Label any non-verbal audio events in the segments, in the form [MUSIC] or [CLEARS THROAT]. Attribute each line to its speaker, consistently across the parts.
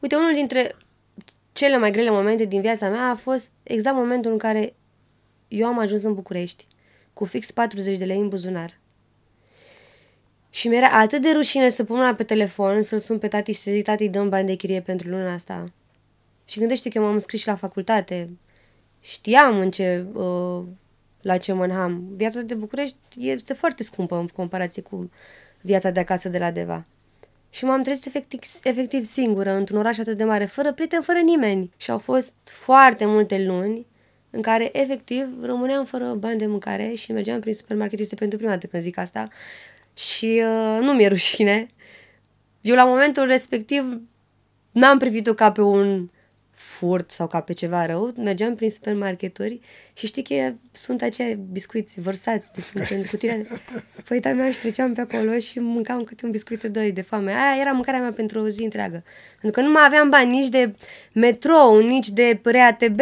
Speaker 1: Uite, unul dintre cele mai grele momente din viața mea a fost exact momentul în care eu am ajuns în București, cu fix 40 de lei în buzunar. Și mi-era atât de rușine să pun la pe telefon, să-l sun pe tati și să zic, tati, dăm bani de chirie pentru luna asta. Și gândește că eu m-am înscris și la facultate. Știam în ce, uh, la ce mânham. Viața de București este foarte scumpă în comparație cu viața de acasă de la Deva și m-am trezit efectiv, efectiv singură într-un oraș atât de mare, fără prieteni, fără nimeni. Și au fost foarte multe luni în care efectiv rămâneam fără bani de mâncare și mergeam prin supermarket, este pentru prima dată când zic asta, și uh, nu mi-e rușine. Eu la momentul respectiv n-am privit-o ca pe un furt sau ca pe ceva rău, mergeam prin supermarketuri și știi că sunt aceia biscuiți vărsați, de sunt în cutia. ta [LAUGHS] păi, da, mea și treceam pe acolo și mâncam câte un biscuit de doi de foame. Aia era mâncarea mea pentru o zi întreagă. Pentru că nu mai aveam bani nici de metrou, nici de RATB,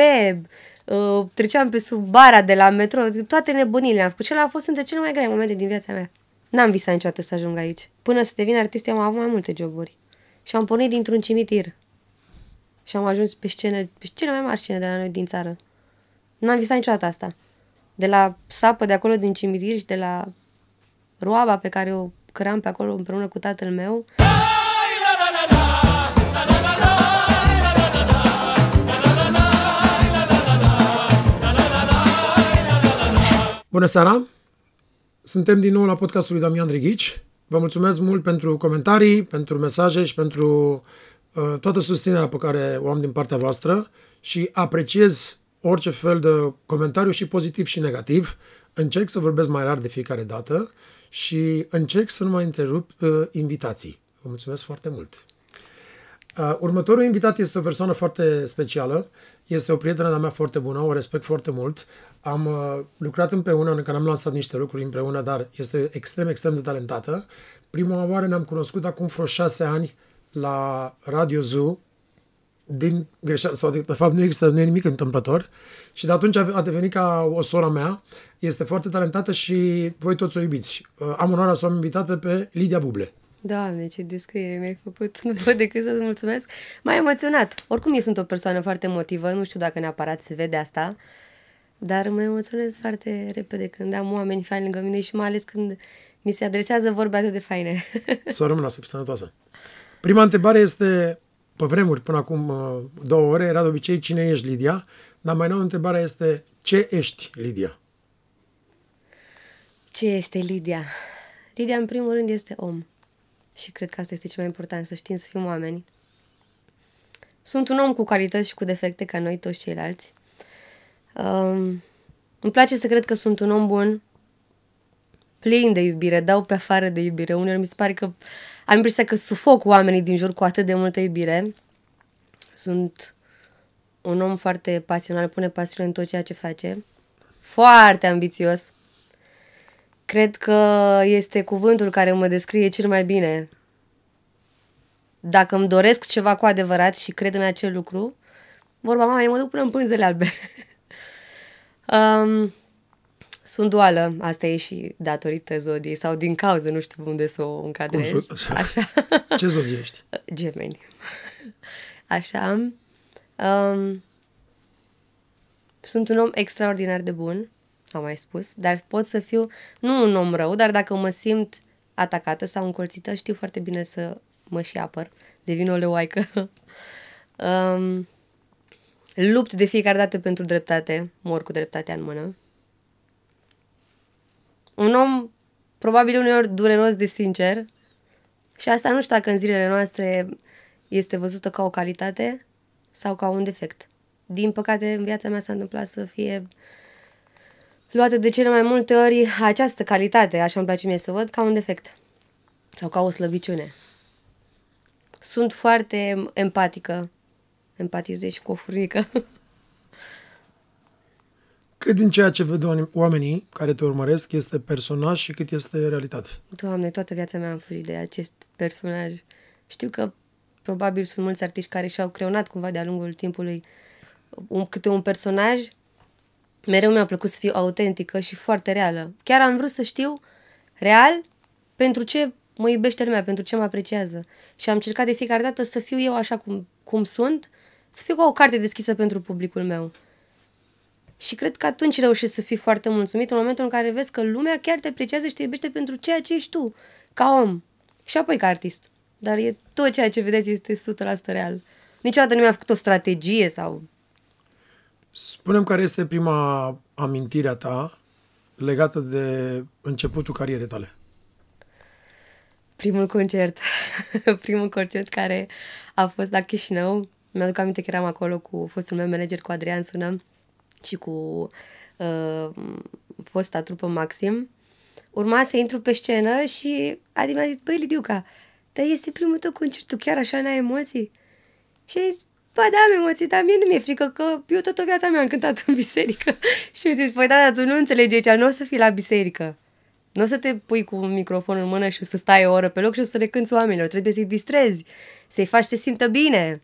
Speaker 1: uh, treceam pe sub bara de la metrou, toate nebunile am făcut. Și a fost între cele mai grele momente din viața mea. N-am visat niciodată să ajung aici. Până să devin artist, eu am avut mai multe joburi. Și am pornit dintr-un cimitir și am ajuns pe scene, pe cele mai mari scene de la noi din țară. N-am visat niciodată asta. De la sapă de acolo din cimitir și de la roaba pe care o căram pe acolo împreună cu tatăl meu.
Speaker 2: Bună seara! Suntem din nou la podcastul lui Damian Drighici. Vă mulțumesc mult pentru comentarii, pentru mesaje și pentru Uh, toată susținerea pe care o am din partea voastră și apreciez orice fel de comentariu și pozitiv și negativ. Încerc să vorbesc mai rar de fiecare dată și încerc să nu mai întrerup uh, invitații. Vă mulțumesc foarte mult! Uh, următorul invitat este o persoană foarte specială, este o prietenă de-a mea foarte bună, o respect foarte mult. Am uh, lucrat împreună, în care am lansat niște lucruri împreună, dar este extrem, extrem de talentată. Prima oară ne-am cunoscut acum vreo șase ani la Radio Zoo din greșeală, sau de, de fapt nu există, nu e nimic întâmplător și de atunci a devenit ca o sora mea, este foarte talentată și voi toți o iubiți. Uh, am onoarea să o am invitată pe Lidia Buble.
Speaker 1: Doamne, ce descriere mi-ai făcut. [LAUGHS] Nu pot decât să-ți mulțumesc. M-ai emoționat. Oricum eu sunt o persoană foarte emotivă, nu știu dacă neapărat se vede asta, dar mă emoționez foarte repede când am oameni faini lângă mine și mai ales când mi se adresează vorbe atât de faine.
Speaker 2: [LAUGHS] Să rămână să fii sănătoasă! Prima întrebare este, pe vremuri, până acum uh, două ore, era de obicei cine ești, Lidia, dar mai nouă întrebarea este ce ești, Lidia?
Speaker 1: Ce este Lidia? Lidia, în primul rând, este om. Și cred că asta este cel mai important, să știm să fim oameni. Sunt un om cu calități și cu defecte ca noi toți ceilalți. Um, îmi place să cred că sunt un om bun, plin de iubire, dau pe afară de iubire. Uneori mi se pare că am impresia că sufoc oamenii din jur cu atât de multă iubire. Sunt un om foarte pasional, pune pasiune în tot ceea ce face. Foarte ambițios. Cred că este cuvântul care mă descrie cel mai bine. Dacă îmi doresc ceva cu adevărat și cred în acel lucru, vorba mea, mă duc până în pânzele albe. um, [LAUGHS] Sunt duală, asta e și datorită zodiei sau din cauză, nu știu unde să o încadrez. Cum să... Așa. [LAUGHS] Ce zodie ești? Gemeni. Așa. Um, sunt un om extraordinar de bun, am mai spus, dar pot să fiu nu un om rău, dar dacă mă simt atacată sau încolțită, știu foarte bine să mă și apăr. Devin o leoaică. [LAUGHS] um, lupt de fiecare dată pentru dreptate, mor cu dreptatea în mână un om probabil uneori dureros de sincer și asta nu știu dacă în zilele noastre este văzută ca o calitate sau ca un defect. Din păcate, în viața mea s-a întâmplat să fie luată de cele mai multe ori această calitate, așa îmi place mie să văd, ca un defect sau ca o slăbiciune. Sunt foarte empatică, empatizez și cu o furnică. [LAUGHS]
Speaker 2: cât din ceea ce văd oamenii care te urmăresc este personaj și cât este realitate.
Speaker 1: Doamne, toată viața mea am fugit de acest personaj. Știu că probabil sunt mulți artiști care și-au creonat cumva de-a lungul timpului un, câte un personaj. Mereu mi-a plăcut să fiu autentică și foarte reală. Chiar am vrut să știu real pentru ce mă iubește lumea, pentru ce mă apreciază. Și am încercat de fiecare dată să fiu eu așa cum, cum sunt, să fiu ca o carte deschisă pentru publicul meu. Și cred că atunci reușești să fii foarte mulțumit în momentul în care vezi că lumea chiar te apreciază și te iubește pentru ceea ce ești tu, ca om. Și apoi ca artist. Dar e tot ceea ce vedeți este 100% real. Niciodată nu mi-a făcut o strategie sau...
Speaker 2: Spunem care este prima amintire a ta legată de începutul carierei tale.
Speaker 1: Primul concert. [LAUGHS] primul concert care a fost la Chișinău. Mi-aduc aminte că eram acolo cu fostul meu manager, cu Adrian Sunam și cu uh, fosta trupă Maxim, urma să intru pe scenă și Adi mi-a zis, băi, Lidiuca, dar este primul tău concert, tu chiar așa n-ai emoții? Și a zis, bă, da, am emoții, dar mie nu mi-e frică că eu toată viața mea am cântat în biserică. [LAUGHS] și mi-a zis, păi da, dar tu nu înțelegi aici, nu o să fii la biserică. Nu o să te pui cu un microfon în mână și o să stai o oră pe loc și o să le cânți oamenilor. Trebuie să-i distrezi, să-i faci să se simtă bine.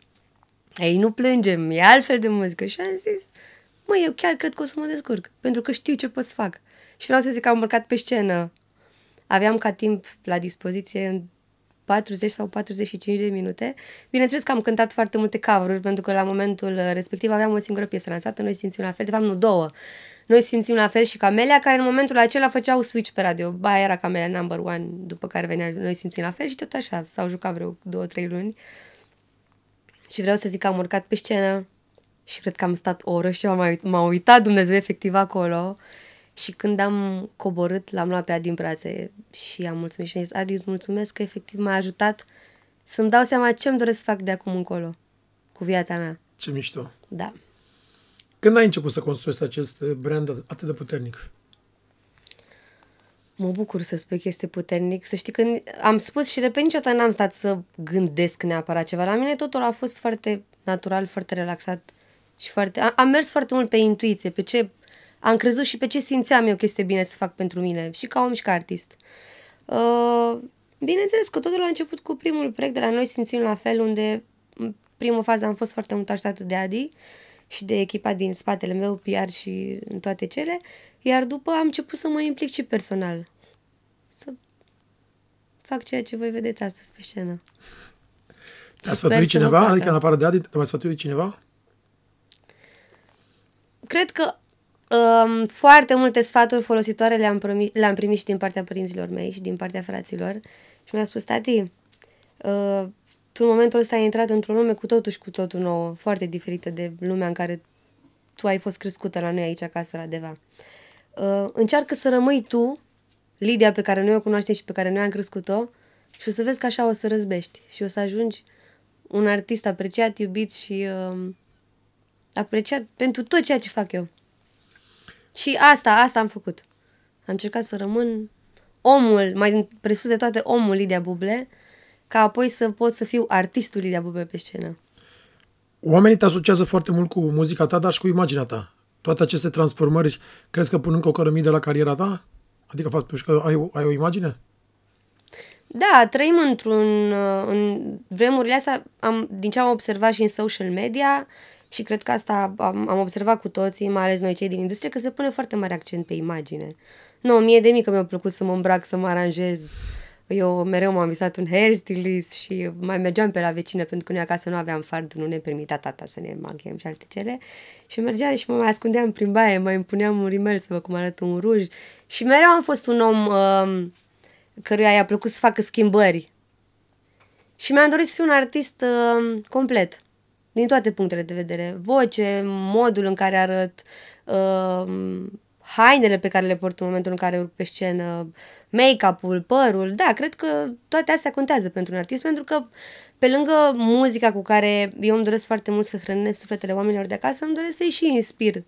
Speaker 1: Ei nu plângem, e altfel de muzică. Și am zis, mă, eu chiar cred că o să mă descurc, pentru că știu ce pot să fac. Și vreau să zic că am urcat pe scenă. Aveam ca timp la dispoziție 40 sau 45 de minute. Bineînțeles că am cântat foarte multe cover pentru că la momentul respectiv aveam o singură piesă lansată, noi simțim la fel, de fapt nu două. Noi simțim la fel și Camelia, care în momentul acela făceau switch pe radio. Ba, era Camelia number one, după care venea Noi simțim la fel și tot așa. S-au jucat vreo două, trei luni. Și vreau să zic că am urcat pe scenă, și cred că am stat o oră și am, m-a uitat Dumnezeu efectiv acolo și când am coborât, l-am luat pe Adi în brațe și am mulțumit și am zis, Adi, îți mulțumesc că efectiv m-a ajutat să-mi dau seama ce îmi doresc să fac de acum încolo cu viața mea. Ce mișto! Da.
Speaker 2: Când ai început să construiești acest brand atât de puternic?
Speaker 1: Mă bucur să spui că este puternic. Să știi că am spus și repet, niciodată n-am stat să gândesc neapărat ceva. La mine totul a fost foarte natural, foarte relaxat și foarte, am, am mers foarte mult pe intuiție, pe ce am crezut și pe ce simțeam eu că este bine să fac pentru mine, și ca om și ca artist. Uh, bineînțeles că totul a început cu primul proiect de la Noi Simțim la Fel, unde în prima fază am fost foarte mult așteptată de Adi și de echipa din spatele meu, PR și în toate cele, iar după am început să mă implic și personal. Să fac ceea ce voi vedeți astăzi pe scenă.
Speaker 2: Te-a sfătuit cineva? Adică în afară de Adi, te-a mai sfătuit cineva?
Speaker 1: cred că um, foarte multe sfaturi folositoare le-am, primit, le-am primit și din partea părinților mei și din partea fraților. Și mi-a spus, tati, uh, tu în momentul ăsta ai intrat într-o lume cu totul și cu totul nouă, foarte diferită de lumea în care tu ai fost crescută la noi aici acasă, la Deva. Uh, încearcă să rămâi tu, Lidia pe care noi o cunoaștem și pe care noi am crescut-o, și o să vezi că așa o să răzbești și o să ajungi un artist apreciat, iubit și uh, apreciat pentru tot ceea ce fac eu. Și asta, asta am făcut. Am încercat să rămân omul, mai presus de toate omul Lidia Buble, ca apoi să pot să fiu artistul Lidia Buble pe scenă.
Speaker 2: Oamenii te asociază foarte mult cu muzica ta, dar și cu imaginea ta. Toate aceste transformări, crezi că pun încă o cărămidă la cariera ta? Adică faptul că ai, ai o imagine?
Speaker 1: Da, trăim într-un... Uh, în vremurile astea, am, din ce am observat și în social media, și cred că asta am, am observat cu toții, mai ales noi cei din industrie, că se pune foarte mare accent pe imagine. Nu, mie de mică mi-a plăcut să mă îmbrac, să mă aranjez. Eu mereu m-am visat un hairstylist și mai mergeam pe la vecină pentru că noi acasă nu aveam fard, nu ne permitea tata să ne machiem și alte cele. Și mergeam și mă mai ascundeam prin baie, mai îmi puneam un rimel să vă cum arăt un ruj. Și mereu am fost un om uh, căruia i-a plăcut să facă schimbări. Și mi-am dorit să fiu un artist uh, complet din toate punctele de vedere. Voce, modul în care arăt, uh, hainele pe care le port în momentul în care urc pe scenă, make-up-ul, părul, da, cred că toate astea contează pentru un artist, pentru că pe lângă muzica cu care eu îmi doresc foarte mult să hrănesc sufletele oamenilor de acasă, îmi doresc să-i și inspir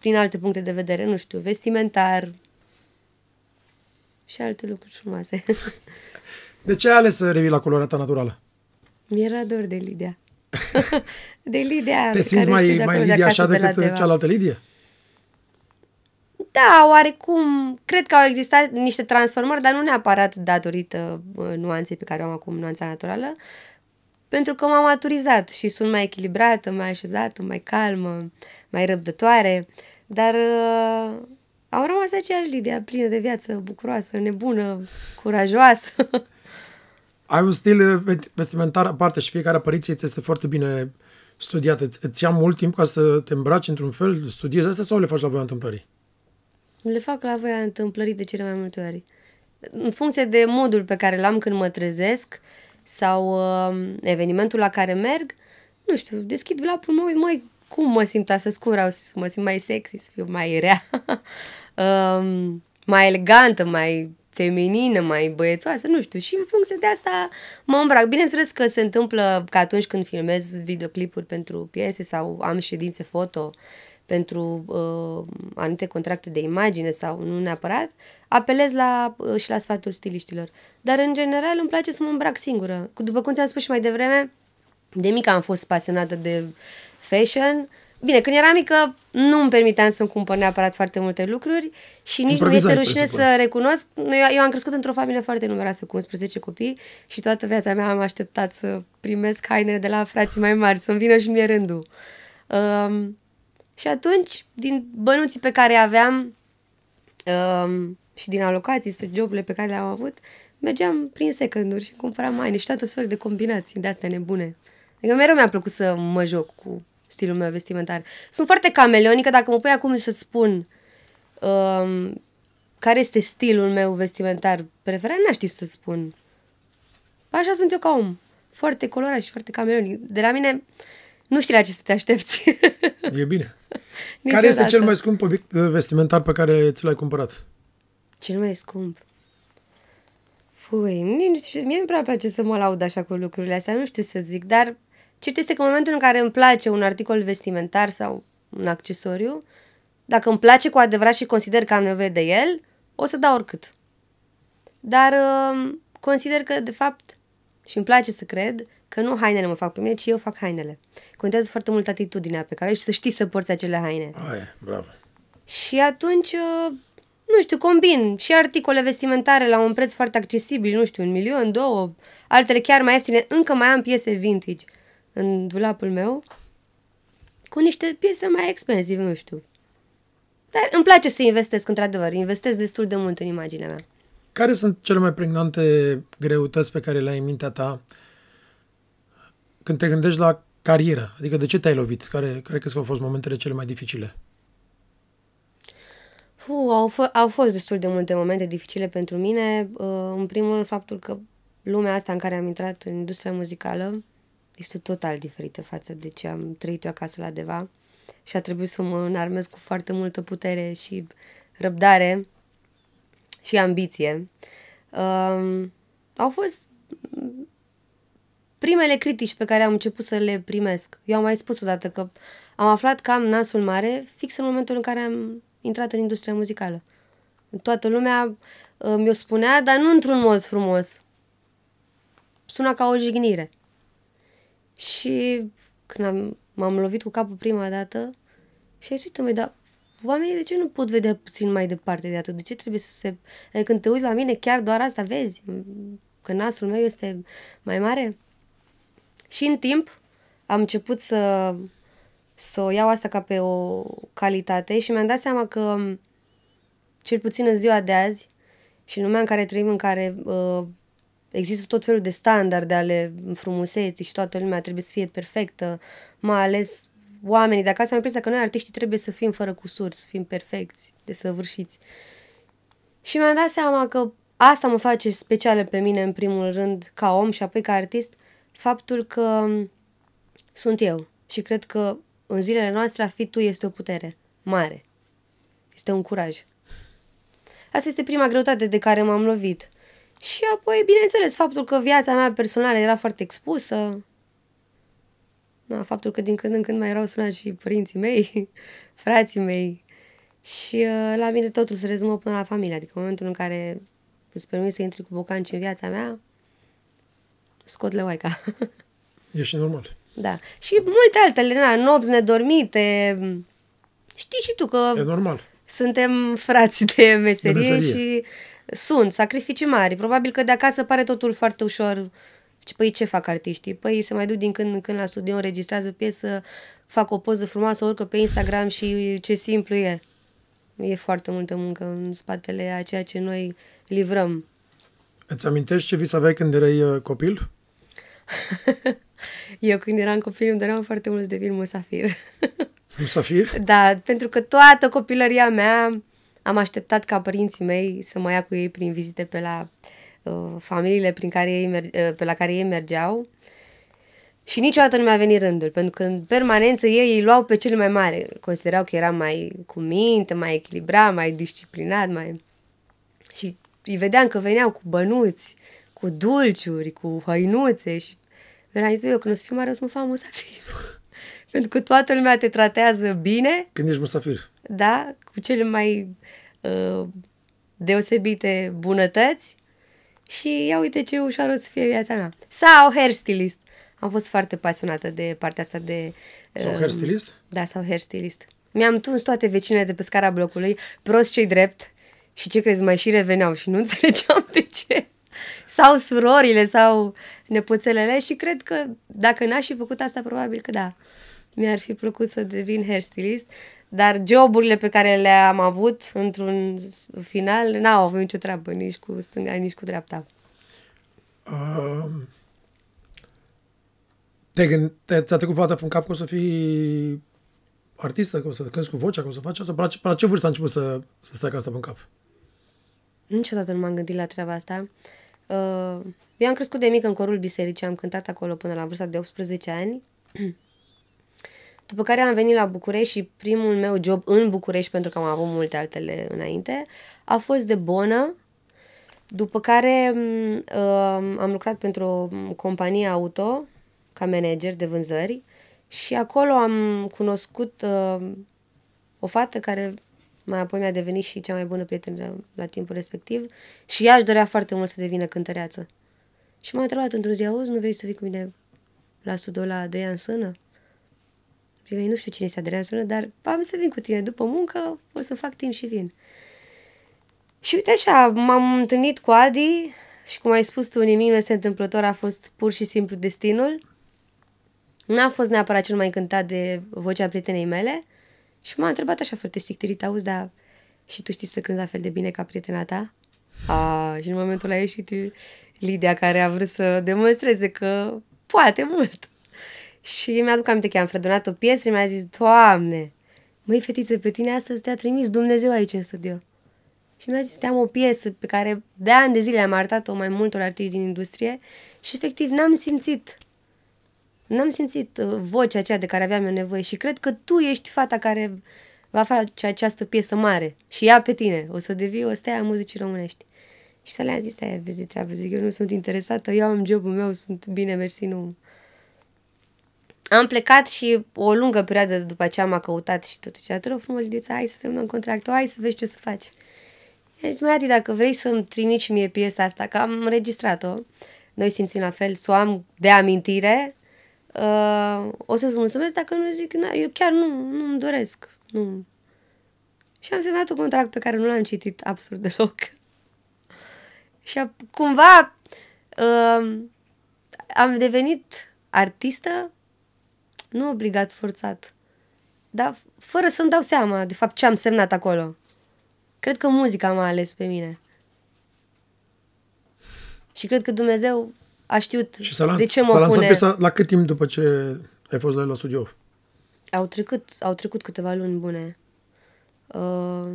Speaker 1: din alte puncte de vedere, nu știu, vestimentar și alte lucruri frumoase.
Speaker 2: De ce ai ales să revii la ta naturală?
Speaker 1: Mi era dor de Lidia de Lidia. Te simți mai, mai Lidia Lidia așa decât de cealaltă Lidia? Da, oarecum, cred că au existat niște transformări, dar nu neapărat datorită nuanței pe care o am acum, nuanța naturală, pentru că m-am maturizat și sunt mai echilibrată, mai așezată, mai calmă, mai răbdătoare, dar uh, am rămas aceeași Lidia, plină de viață, bucuroasă, nebună,
Speaker 2: curajoasă. [LAUGHS] ai un stil vestimentar aparte și fiecare apariție ți este foarte bine studiată. Îți ia mult timp ca să te îmbraci într-un fel, studiezi asta sau le faci la voia întâmplării?
Speaker 1: Le fac la voia întâmplării de cele mai multe ori. În funcție de modul pe care l-am când mă trezesc sau uh, evenimentul la care merg, nu știu, deschid vlapul, meu, mai cum mă simt astăzi, cum vreau să mă simt mai sexy, să fiu mai rea, uh, [LAUGHS] mai elegantă, mai feminină, mai băiețoasă, nu știu. Și în funcție de asta mă îmbrac. Bineînțeles că se întâmplă că atunci când filmez videoclipuri pentru piese sau am ședințe foto pentru uh, anumite contracte de imagine sau nu neapărat, apelez la, uh, și la sfatul stiliștilor. Dar, în general, îmi place să mă îmbrac singură. După cum ți-am spus și mai devreme, de mică am fost pasionată de fashion Bine, când eram mică, nu îmi permiteam să-mi cumpăr neapărat foarte multe lucruri și nici nu este rușine să recunosc. Eu, eu am crescut într-o familie foarte numeroasă, cu 11 copii și toată viața mea am așteptat să primesc hainele de la frații mai mari, să-mi vină și mie rândul. Um, și atunci, din bănuții pe care aveam um, și din alocații, joburile pe care le-am avut, mergeam prin secânduri și cumpăram haine și toate felul de combinații de astea nebune. Adică mereu mi-a plăcut să mă joc cu stilul meu vestimentar. Sunt foarte cameleonică, dacă mă pui acum să-ți spun um, care este stilul meu vestimentar preferat, n-aș ști să-ți spun. Așa sunt eu ca om. Foarte colorat și foarte cameleonic. De la mine nu știi la ce să te aștepți. E bine. [LAUGHS] care este cel mai
Speaker 2: scump obiect uh, vestimentar pe care ți l-ai cumpărat?
Speaker 1: Cel mai scump? Fui, nici nu știu, mie nu prea place să mă laud așa cu lucrurile astea, nu știu să zic, dar Cert este că în momentul în care îmi place un articol vestimentar sau un accesoriu, dacă îmi place cu adevărat și consider că am nevoie de el, o să dau oricât. Dar uh, consider că, de fapt, și îmi place să cred că nu hainele mă fac pe mine, ci eu fac hainele. Contează foarte mult atitudinea pe care ai și să știi să porți acele haine. Aia, bravo. Și atunci, uh, nu știu, combin și articole vestimentare la un preț foarte accesibil, nu știu, un milion, două, altele chiar mai ieftine, încă mai am piese vintage în dulapul meu cu niște piese mai expensive, nu știu. Dar îmi place să investesc, într-adevăr. Investesc destul de mult în imaginea mea.
Speaker 2: Care sunt cele mai pregnante greutăți pe care le ai în mintea ta când te gândești la carieră? Adică de ce te-ai lovit? Care, care crezi că au fost momentele cele mai dificile?
Speaker 1: Uh, au, f- au fost destul de multe momente dificile pentru mine. Uh, în primul rând, faptul că lumea asta în care am intrat, în industria muzicală, este total diferită față de ce am trăit eu acasă la Deva și a trebuit să mă înarmez cu foarte multă putere și răbdare și ambiție. Um, au fost primele critici pe care am început să le primesc. Eu am mai spus odată că am aflat că am nasul mare fix în momentul în care am intrat în industria muzicală. Toată lumea uh, mi-o spunea, dar nu într-un mod frumos. Suna ca o jignire. Și când am, m-am lovit cu capul prima dată și ai zis, uite dar oamenii de ce nu pot vedea puțin mai departe de atât? De ce trebuie să se... Adică când te uiți la mine, chiar doar asta vezi, că nasul meu este mai mare. Și în timp am început să, să o iau asta ca pe o calitate și mi-am dat seama că, cel puțin în ziua de azi, și în lumea în care trăim, în care uh, Există tot felul de standarde ale frumuseții și toată lumea trebuie să fie perfectă, mai ales oamenii de acasă. Am impresia că noi artiștii trebuie să fim fără cusuri, să fim perfecți, desăvârșiți. Și mi-am dat seama că asta mă face specială pe mine, în primul rând, ca om și apoi ca artist, faptul că sunt eu. Și cred că în zilele noastre a fi tu este o putere mare. Este un curaj. Asta este prima greutate de care m-am lovit și apoi, bineînțeles, faptul că viața mea personală era foarte expusă, da, faptul că din când în când mai erau sunat și părinții mei, [LAUGHS] frații mei, și uh, la mine totul se rezumă până la familie, adică în momentul în care îți permis să intri cu bocanci în viața mea, scot leoaica.
Speaker 2: [LAUGHS] și normal.
Speaker 1: Da. Și multe altele, na, nopți nedormite. Știi și tu că... E normal. Suntem frați de meserie, de meserie. și sunt sacrificii mari. Probabil că de acasă pare totul foarte ușor. Păi ce fac artiștii? Păi se mai duc din când în când la studio, înregistrează o piesă, fac o poză frumoasă, urcă pe Instagram și ce simplu e. E foarte multă muncă în spatele a ceea ce noi livrăm.
Speaker 2: Îți amintești ce vis aveai când erai uh, copil?
Speaker 1: [LAUGHS] Eu când eram copil îmi doream foarte mult să devin musafir.
Speaker 2: musafir? [LAUGHS]
Speaker 1: Da, pentru că toată copilăria mea am așteptat ca părinții mei să mă ia cu ei prin vizite pe la uh, familiile prin care ei uh, pe la care ei mergeau. Și niciodată nu mi-a venit rândul, pentru că în permanență ei îi luau pe cel mai mare. Considerau că era mai cu minte, mai echilibrat, mai disciplinat, mai... Și îi vedeam că veneau cu bănuți, cu dulciuri, cu hăinuțe și mi-era zis, eu când o să fiu mare o să mă fac musafir. [LAUGHS] pentru că toată lumea te tratează bine.
Speaker 2: Când ești musafir.
Speaker 1: Da, cu cele mai uh, deosebite bunătăți și ia uite ce ușor o să fie viața mea. Sau hairstylist. Am fost foarte pasionată de partea asta de... Uh, sau hairstylist? Da, sau hairstylist. Mi-am tuns toate vecinile de pe scara blocului, prost cei drept, și ce crezi, mai și reveneau și nu [LAUGHS] înțelegeam de ce. Sau surorile, sau nepoțelele și cred că dacă n-aș fi făcut asta, probabil că da mi-ar fi plăcut să devin hairstylist, dar joburile pe care le-am avut într-un final n-au avut nicio treabă nici cu stânga, nici cu dreapta.
Speaker 2: Um, te gând, te, ți-a trecut vreodată în cap că o să fii artistă, că o să cânti cu vocea, că o să faci asta? Până la ce, vârstă a început să, să stai ca asta în cap?
Speaker 1: Niciodată nu m-am gândit la treaba asta. Uh, eu am crescut de mic în corul bisericii, am cântat acolo până la vârsta de 18 ani. [CLEARS THROAT] După care am venit la București și primul meu job în București, pentru că am avut multe altele înainte, a fost de bonă. După care uh, am lucrat pentru o companie auto, ca manager de vânzări, și acolo am cunoscut uh, o fată care mai apoi mi-a devenit și cea mai bună prietenă la timpul respectiv și ea își dorea foarte mult să devină cântăreață. Și m-a întrebat într-un zi, auzi, nu vrei să vii cu mine la sudul la Adrian sână? Zic, nu știu cine este Adriana Sălă, dar am să vin cu tine după muncă, o să fac timp și vin. Și uite așa, m-am întâlnit cu Adi și cum ai spus tu, nimic nu este întâmplător, a fost pur și simplu destinul. N-a fost neapărat cel mai încântat de vocea prietenei mele și m-a întrebat așa foarte sictirit, auzi, dar și tu știi să cânti la fel de bine ca prietena ta? A, și în momentul a ieșit Lidia, care a vrut să demonstreze că poate mult. Și mi-aduc aminte că am fredonat o piesă și mi-a zis, Doamne, măi fetiță, pe tine astăzi te-a trimis Dumnezeu aici în studio. Și mi-a zis, am o piesă pe care de ani de zile am arătat-o mai multor artiști din industrie și efectiv n-am simțit N-am simțit uh, vocea aceea de care aveam eu nevoie și cred că tu ești fata care va face această piesă mare și ea pe tine. O să devii o stea a muzicii românești. Și să le-am zis, aia, vezi treabă, zic, eu nu sunt interesată, eu am jobul meu, sunt bine, mersi, nu, am plecat și o lungă perioadă după aceea m-a căutat și totul. ce te rog frumos, Lidița, hai să semnăm contractul, hai să vezi ce o să faci. I-a zis, Mati, dacă vrei să-mi trimiți și mie piesa asta, că am înregistrat-o, noi simțim la fel, să o am de amintire, uh, o să-ți mulțumesc dacă nu zic, na, eu chiar nu, nu îmi doresc. Nu. Și am semnat un contract pe care nu l-am citit absolut deloc. și cumva uh, am devenit artistă nu obligat, forțat. Dar fără să-mi dau seama, de fapt, ce am semnat acolo. Cred că muzica m-a ales pe mine. Și cred că Dumnezeu a știut și s-a de ce mă pune. Piesa,
Speaker 2: la cât timp după ce ai fost la el la studio?
Speaker 1: Au trecut, au trecut câteva luni bune. Uh,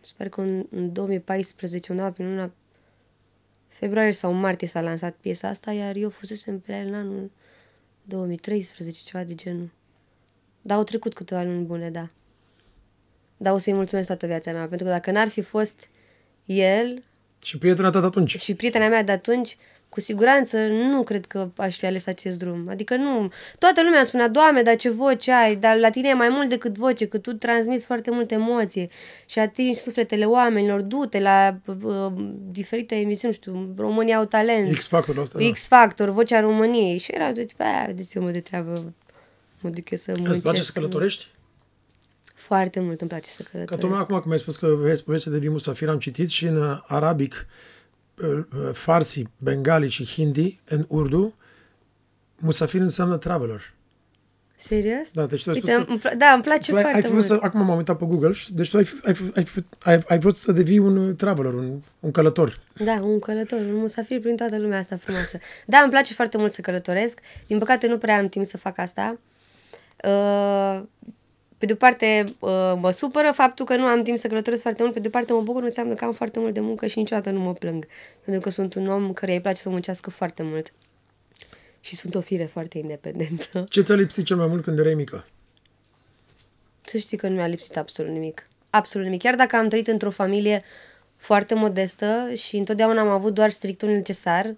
Speaker 1: sper că în, în 2014, undeva prin luna februarie sau martie s-a lansat piesa asta, iar eu fusesem pe el în anul 2013, ceva de genul. Dar au trecut câteva luni bune, da. Dar o să-i mulțumesc toată viața mea, pentru că dacă n-ar fi fost el...
Speaker 2: Și prietena ta de atunci. Și
Speaker 1: prietena mea de atunci, cu siguranță nu cred că aș fi ales acest drum. Adică nu... Toată lumea spunea, Doamne, dar ce voce ai, dar la tine e mai mult decât voce, că tu transmiți foarte multe emoție și atingi sufletele oamenilor, du-te la uh, diferite emisiuni, știu, România au talent. X-Factor ăsta, da. X-Factor, Vocea României. Și era de tipa, aia, de mă de treabă, mă duc să mă Îți place să călătorești? Foarte mult îmi place să călătoresc. Că tocmai acum,
Speaker 2: cum ai spus că vrei să devii mustafir, am citit și în uh, arabic, uh, Uh, farsi, bengali și hindi în urdu, musafir înseamnă traveler. Serios? Da, deci tu ai Uite, spus
Speaker 1: Da, îmi place foarte ai mult. Să, acum
Speaker 2: m-am uitat pe Google, deci tu ai, ai, ai, ai, ai vrut să devii un traveler, un, un călător.
Speaker 1: Da, un călător, un musafir prin toată lumea asta frumoasă. Da, îmi place foarte mult să călătoresc. Din păcate nu prea am timp să fac asta. Uh, pe de-o parte uh, mă supără faptul că nu am timp să călătoresc foarte mult, pe de-o parte mă bucur, înseamnă că am foarte mult de muncă și niciodată nu mă plâng. Pentru că sunt un om care îi place să muncească foarte mult. Și sunt o fire foarte independentă.
Speaker 2: [LAUGHS] Ce ți-a lipsit cel mai mult când erai mică?
Speaker 1: Să știi că nu mi-a lipsit absolut nimic. Absolut nimic. Chiar dacă am trăit într-o familie foarte modestă și întotdeauna am avut doar strictul necesar,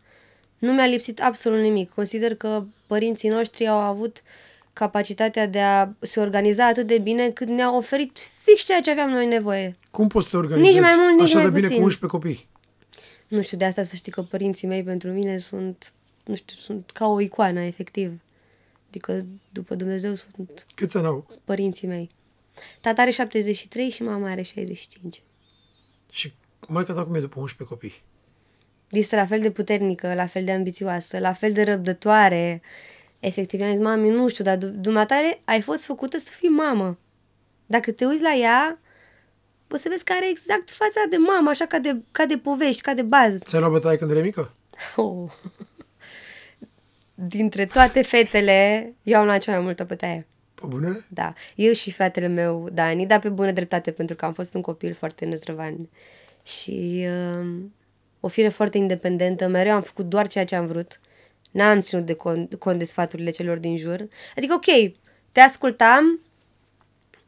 Speaker 1: nu mi-a lipsit absolut nimic. Consider că părinții noștri au avut uh, capacitatea de a se organiza atât de bine cât ne-a oferit fix ceea ce aveam noi nevoie.
Speaker 2: Cum poți să te organizezi nici mai mult, nici așa mai de bine puțin. cu 11 copii?
Speaker 1: Nu știu, de asta să știi că părinții mei pentru mine sunt, nu știu, sunt ca o icoană, efectiv. Adică, după Dumnezeu, sunt Câți ani au? părinții mei. Tata are 73 și mama are
Speaker 2: 65. Și mai ta cum e după 11 copii?
Speaker 1: Este la fel de puternică, la fel de ambițioasă, la fel de răbdătoare. Efectiv, am zis, mami, nu știu, dar dumneatare ai fost făcută să fii mamă. Dacă te uiți la ea, o să vezi că are exact fața de mamă, așa ca de, ca de povești, ca de bază.
Speaker 2: Ți-ai luat bătaie când erai mică?
Speaker 1: Oh. [LAUGHS] Dintre toate fetele, eu am luat cea mai multă bătaie. Pe bune? Da. Eu și fratele meu, Dani, dar pe bună dreptate, pentru că am fost un copil foarte năzdrăvan. Și uh, o fire foarte independentă, mereu am făcut doar ceea ce am vrut. N-am ținut de cont, cont de sfaturile celor din jur. Adică, ok, te ascultam,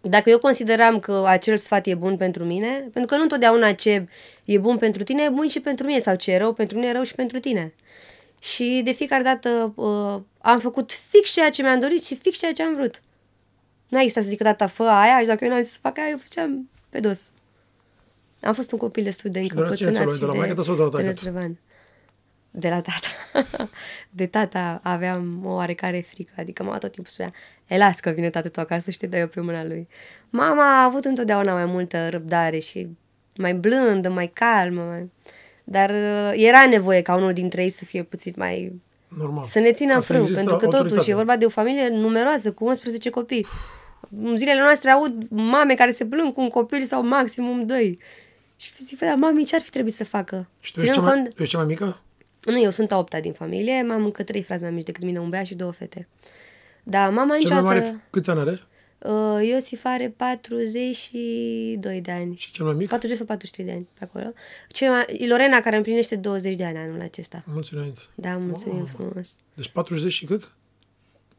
Speaker 1: dacă eu consideram că acel sfat e bun pentru mine, pentru că nu întotdeauna ce e bun pentru tine e bun și pentru mine, sau ce e rău pentru mine e rău și pentru tine. Și de fiecare dată uh, am făcut fix ceea ce mi-am dorit și fix ceea ce am vrut. Nu a existat să zic data fă aia și dacă eu n-am zis să fac aia, eu făceam pe dos. Am fost un copil destul de încăpățânat și de, de, de, de, de, de, de, de, de, de de la tata. [LAUGHS] De tata aveam o oarecare frică, adică mama tot timpul spunea, e las că vine tatăl tău acasă și te dai eu pe mâna lui. Mama a avut întotdeauna mai multă răbdare și mai blândă, mai calmă, mai... dar uh, era nevoie ca unul dintre ei să fie puțin mai...
Speaker 2: Normal. Să ne țină în frâng, pentru că autoritate. totuși e vorba
Speaker 1: de o familie numeroasă, cu 11 copii. În zilele noastre aud mame care se plâng cu un copil sau maximum doi. Și zic, da, mami, ce ar fi trebuit să facă? Și tu ești cea, mai, cont... ești cea mai mică? Nu, eu sunt a opta din familie, m-am încă trei frați mai mici decât mine, un băiat și două fete. Da, mama Cel niciodată... mai mare, câți ani are? Uh, Iosif are 42 de ani. Și cel mai mic? 40 sau 43 de ani, pe acolo. Cel mai... Lorena, care împlinește 20 de ani anul acesta.
Speaker 2: Mulțumesc. Da, mulțumim wow. frumos. Deci 40 și cât?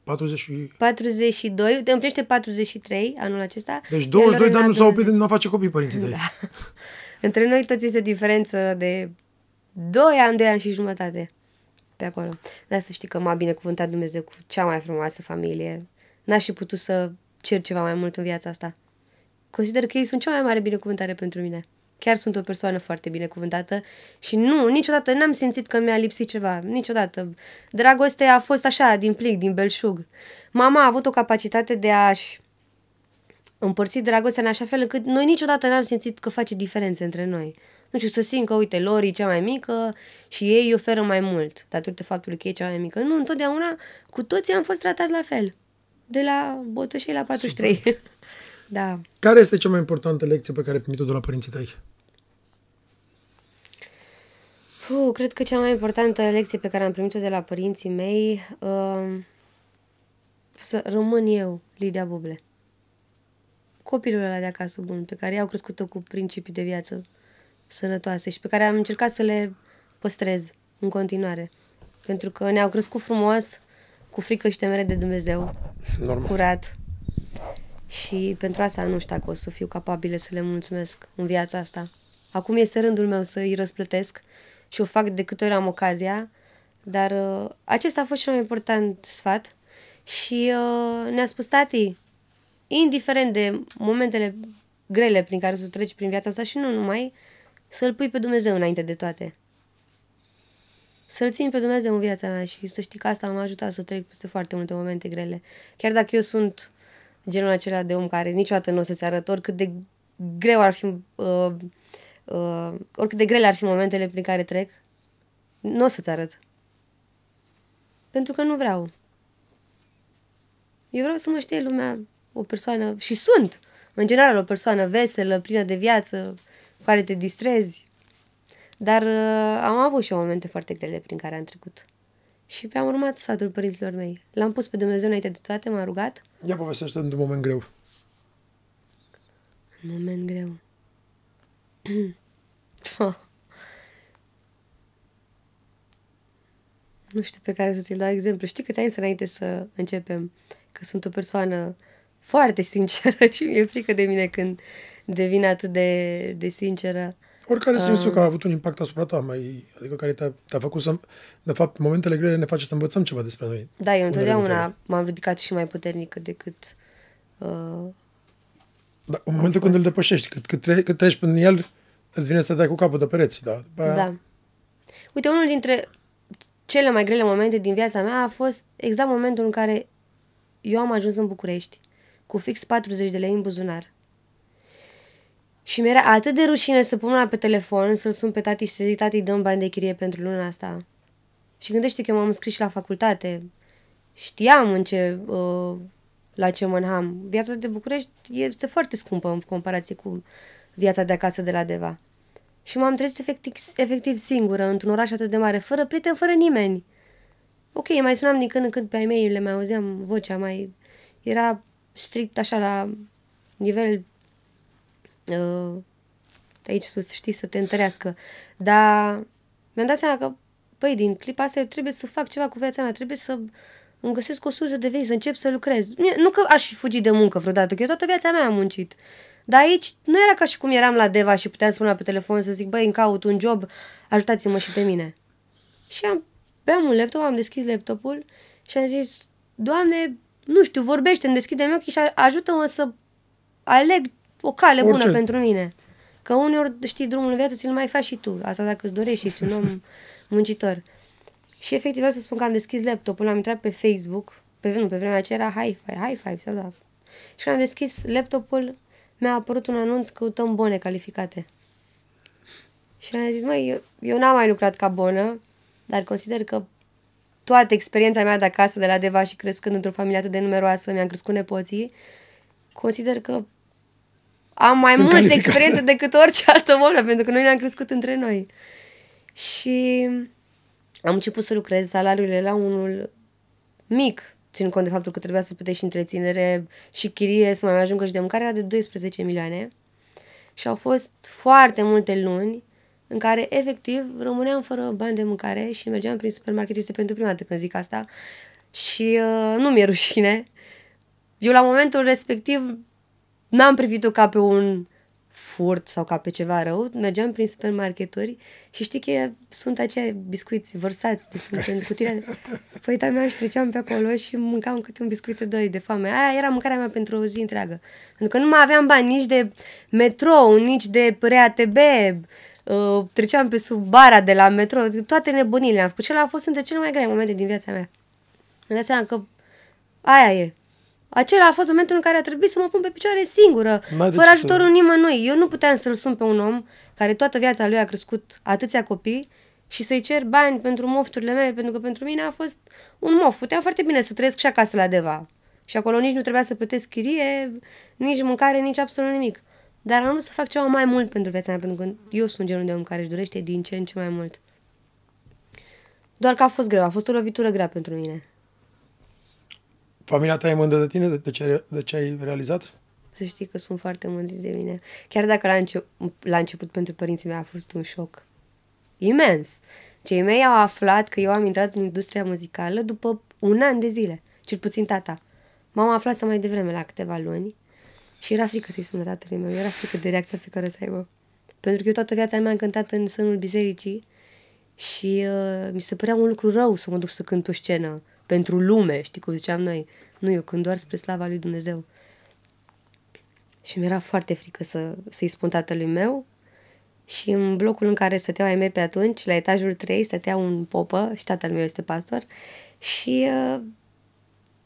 Speaker 2: 40 și...
Speaker 1: 42, te împlinește 43 anul acesta. Deci 22 de ani nu s-au oprit
Speaker 2: din a face copii părinții tăi. Da.
Speaker 1: Între noi toți este diferență de 2 ani, 2 ani și jumătate pe acolo. Dar să știi că m-a binecuvântat Dumnezeu cu cea mai frumoasă familie. N-aș fi putut să cer ceva mai mult în viața asta. Consider că ei sunt cea mai mare binecuvântare pentru mine. Chiar sunt o persoană foarte binecuvântată și nu, niciodată n-am simțit că mi-a lipsit ceva, niciodată. Dragostea a fost așa, din plic, din belșug. Mama a avut o capacitate de a-și împărți dragostea în așa fel încât noi niciodată n-am simțit că face diferențe între noi nu știu, să simt că, uite, lor e cea mai mică și ei oferă mai mult, datorită faptului că e cea mai mică. Nu, întotdeauna cu toții am fost tratați la fel, de la Botoșei la 43. [LAUGHS] da.
Speaker 2: Care este cea mai importantă lecție pe care ai primit-o de la părinții tăi?
Speaker 1: Puh, cred că cea mai importantă lecție pe care am primit-o de la părinții mei uh, să rămân eu, Lidia Buble. Copilul ăla de acasă bun, pe care i-au crescut-o cu principii de viață sănătoase și pe care am încercat să le păstrez în continuare. Pentru că ne-au crescut frumos, cu frică și temere de Dumnezeu, Normal. curat. Și pentru asta nu știu dacă o să fiu capabilă să le mulțumesc în viața asta. Acum este rândul meu să îi răsplătesc și o fac de câte ori am ocazia, dar uh, acesta a fost cel mai important sfat și uh, ne-a spus tati, indiferent de momentele grele prin care o să treci prin viața asta și nu numai, uh, să-L pui pe Dumnezeu înainte de toate. Să-L țin pe Dumnezeu în viața mea și să știi că asta m-a ajutat să trec peste foarte multe momente grele. Chiar dacă eu sunt genul acela de om care niciodată nu o să-ți arăt oricât de greu ar fi... Uh, uh, oricât de grele ar fi momentele prin care trec, nu o să-ți arăt. Pentru că nu vreau. Eu vreau să mă știe lumea o persoană, și sunt, în general, o persoană veselă, plină de viață, care te distrezi. Dar uh, am avut și momente foarte grele prin care am trecut. Și pe-am urmat satul părinților mei. L-am pus pe Dumnezeu înainte de toate, m-a
Speaker 2: rugat. Ia povestește într-un moment greu. Un
Speaker 1: moment greu. [CLEARS THROAT] Nu știu pe care să ți-l dau exemplu. Știi că ani înainte să începem că sunt o persoană foarte sinceră [LAUGHS] și mi-e frică de mine când uh, devin atât de, de sinceră. Oricare um, simți tu um, că
Speaker 2: a avut un impact asupra ta, mai, adică care te-a, te-a făcut să... De fapt, momentele grele ne face să învățăm ceva despre noi. Da,
Speaker 1: eu întotdeauna m-am ridicat și mai puternică decât... Uh,
Speaker 2: da, în momentul când îl depășești, cât, cât, tre- cât treci până el, îți vine să dai cu capul de pereți, da. aia... Da.
Speaker 1: Uite, unul dintre cele mai grele momente din viața mea a fost exact momentul în care eu am ajuns în București cu fix 40 de lei în buzunar. Și mi-era atât de rușine să pun la pe telefon, să-l sun pe tati și să zic, tati, dăm bani de chirie pentru luna asta. Și gândește că eu m-am scris și la facultate. Știam în ce, uh, la ce mă Viața de București este foarte scumpă în comparație cu viața de acasă de la Deva. Și m-am trezit efectiv, efectiv singură, într-un oraș atât de mare, fără prieteni, fără nimeni. Ok, mai sunam din când în când pe ai mei, le mai auzeam vocea, mai... Era strict așa la nivel Uh, aici sus, știi, să te întărească. Dar mi-am dat seama că, păi, din clipa asta eu trebuie să fac ceva cu viața mea, trebuie să îmi găsesc o sursă de venit, să încep să lucrez. Nu că aș fi fugit de muncă vreodată, că eu toată viața mea am muncit. Dar aici nu era ca și cum eram la Deva și puteam să pe telefon să zic, băi, îmi caut un job, ajutați-mă și pe mine. Și am, beam un laptop, am deschis laptopul și am zis, Doamne, nu știu, vorbește, îmi deschide ochii și ajută-mă să aleg o cale bună Orice. pentru mine. Că uneori știi drumul în viață, ți-l mai faci și tu. Asta dacă îți dorești, ești un om [LAUGHS] muncitor. Și efectiv vreau să spun că am deschis laptopul, am intrat pe Facebook, pe, nu, pe vremea aceea era High Five, High Five, sau da. Și când am deschis laptopul, mi-a apărut un anunț că căutăm bone calificate. Și am zis, măi, eu, eu n-am mai lucrat ca bonă, dar consider că toată experiența mea de acasă, de la Deva și crescând într-o familie atât de numeroasă, mi-am crescut nepoții, consider că am mai Sunt multă experiență decât orice altă mamă, pentru că noi ne-am crescut între noi. Și am început să lucrez salariurile la unul mic, țin cont de faptul că trebuia să plătești și întreținere și chirie, să mai ajungă și de mâncare, era de 12 milioane. Și au fost foarte multe luni în care efectiv rămâneam fără bani de mâncare și mergeam prin supermarket. Este pentru prima dată când zic asta. Și uh, nu mi-e rușine. Eu la momentul respectiv N-am privit-o ca pe un furt sau ca pe ceva rău, mergeam prin supermarketuri și știi că sunt aceia biscuiți vărsați, de sunt în cutia. Făita da, mea și treceam pe acolo și mâncam câte un biscuit de doi de foame. Aia era mâncarea mea pentru o zi întreagă. Pentru că nu mai aveam bani nici de metrou, nici de RATB, uh, treceam pe sub bara de la metrou, toate nebunile am făcut. Și a fost între cele mai grele momente din viața mea. Mi-am dat seama că aia e acela a fost momentul în care a trebuit să mă pun pe picioare singură, fără ajutorul să... nimănui. Eu nu puteam să-l sun pe un om care toată viața lui a crescut atâția copii și să-i cer bani pentru mofturile mele, pentru că pentru mine a fost un mof. Puteam foarte bine să trăiesc și acasă la Deva. Și acolo nici nu trebuia să plătesc chirie, nici mâncare, nici absolut nimic. Dar am vrut să fac ceva mai mult pentru viața mea, pentru că eu sunt genul de om care își dorește din ce în ce mai mult. Doar că a fost greu, a fost o lovitură grea pentru mine.
Speaker 2: Familia ta e mândră de tine, de ce, de ce ai realizat?
Speaker 1: Să știi că sunt foarte mândri de mine. Chiar dacă la, înce- la început pentru părinții mei a fost un șoc imens. Cei mei au aflat că eu am intrat în industria muzicală după un an de zile, cel puțin tata. M-am aflat să mai devreme, la câteva luni, și era frică să-i spună tatălui meu, era frică de reacția pe care o să aibă. Pentru că eu toată viața mea am cântat în sânul bisericii și uh, mi se părea un lucru rău să mă duc să cânt pe scenă pentru lume, știi cum ziceam noi. Nu, eu când doar spre slava lui Dumnezeu. Și mi-era foarte frică să, să-i spun tatălui meu. Și în blocul în care stăteau ai mei pe atunci, la etajul 3, stătea un popă și tatăl meu este pastor. Și uh,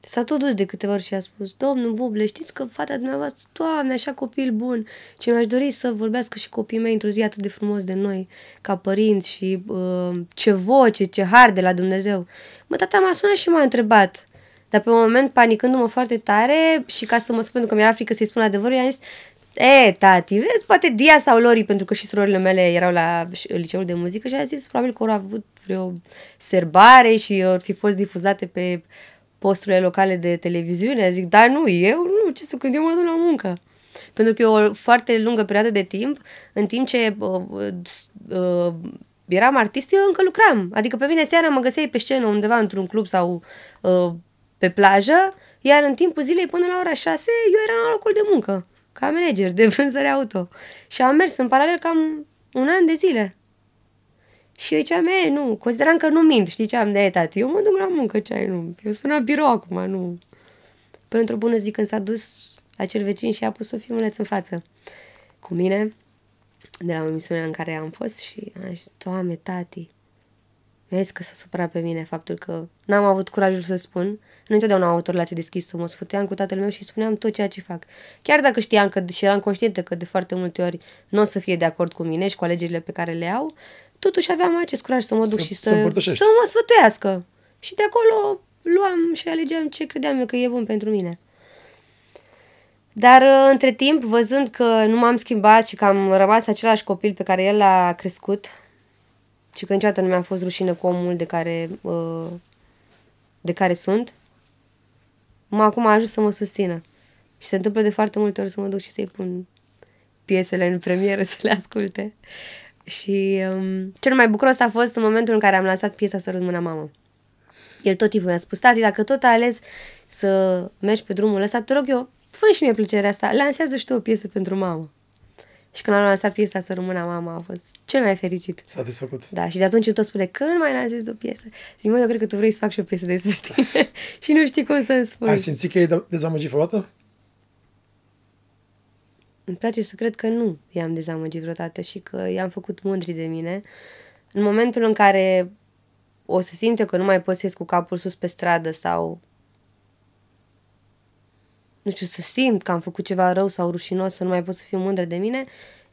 Speaker 1: S-a tot dus de câteva ori și a spus, domnul Buble, știți că fata dumneavoastră, doamne, așa copil bun, ce mi-aș dori să vorbească și copiii mei într-o zi atât de frumos de noi, ca părinți și uh, ce voce, ce har de la Dumnezeu. Mă, tata m-a sunat și m-a întrebat, dar pe un moment, panicându-mă foarte tare și ca să mă spun că mi-era frică să-i spun adevărul, i a zis, E, tati, vezi, poate Dia sau Lori, pentru că și surorile mele erau la liceul de muzică și a zis, probabil că au avut vreo serbare și au fi fost difuzate pe posturile locale de televiziune, zic, dar nu, eu nu, ce să când eu mă duc la muncă. Pentru că e o foarte lungă perioadă de timp, în timp ce uh, uh, uh, eram artist, eu încă lucram. Adică pe mine seara mă găseai pe scenă undeva într-un club sau uh, pe plajă, iar în timpul zilei până la ora 6 eu eram la locul de muncă, ca manager de vânzări auto. Și am mers în paralel cam un an de zile. Și eu ziceam, e, nu, consideram că nu mint, știi ce am de tati, eu mă duc la muncă, ce ai, nu, eu sunt la birou acum, nu. Până într-o bună zi când s-a dus acel vecin și a pus o filmuleț în față cu mine, de la o emisiune în care am fost și am zis, Doamne, tati, vezi că s-a supărat pe mine faptul că n-am avut curajul să spun. Nu întotdeauna am avut o relație deschisă, mă sfătuiam cu tatăl meu și spuneam tot ceea ce fac. Chiar dacă știam că și eram conștientă că de foarte multe ori nu o să fie de acord cu mine și cu alegerile pe care le au, totuși aveam acest curaj să mă duc să, și să, să mă sfătuiască. Și de acolo luam și alegeam ce credeam eu că e bun pentru mine. Dar uh, între timp, văzând că nu m-am schimbat și că am rămas același copil pe care el l-a crescut, și că niciodată nu mi-a fost rușină cu omul de care, uh, de care sunt, m-a acum a ajuns să mă susțină. Și se întâmplă de foarte multe ori să mă duc și să-i pun piesele în premieră [LAUGHS] să le asculte. Și um, cel mai bucuros a fost în momentul în care am lansat piesa Sărut mâna mamă. El tot timpul mi-a spus, tati, dacă tot ai ales să mergi pe drumul ăsta, te rog eu, fă și mie plăcerea asta, lansează și tu o piesă pentru mamă. Și când am lansat piesa Să rămână mama, a fost cel mai fericit. S-a
Speaker 2: desfăcut. Da,
Speaker 1: și de atunci tot spune, când mai lansez o piesă? Zic, mă, eu cred că tu vrei să fac și o piesă despre tine [LAUGHS] și nu știi cum să-mi spui. Ai
Speaker 2: simțit că e dezamăgit vreodată?
Speaker 1: Îmi place să cred că nu i-am dezamăgit vreodată și că i-am făcut mândri de mine. În momentul în care o să simt că nu mai pot cu capul sus pe stradă sau nu știu, să simt că am făcut ceva rău sau rușinos, să nu mai pot să fiu mândră de mine,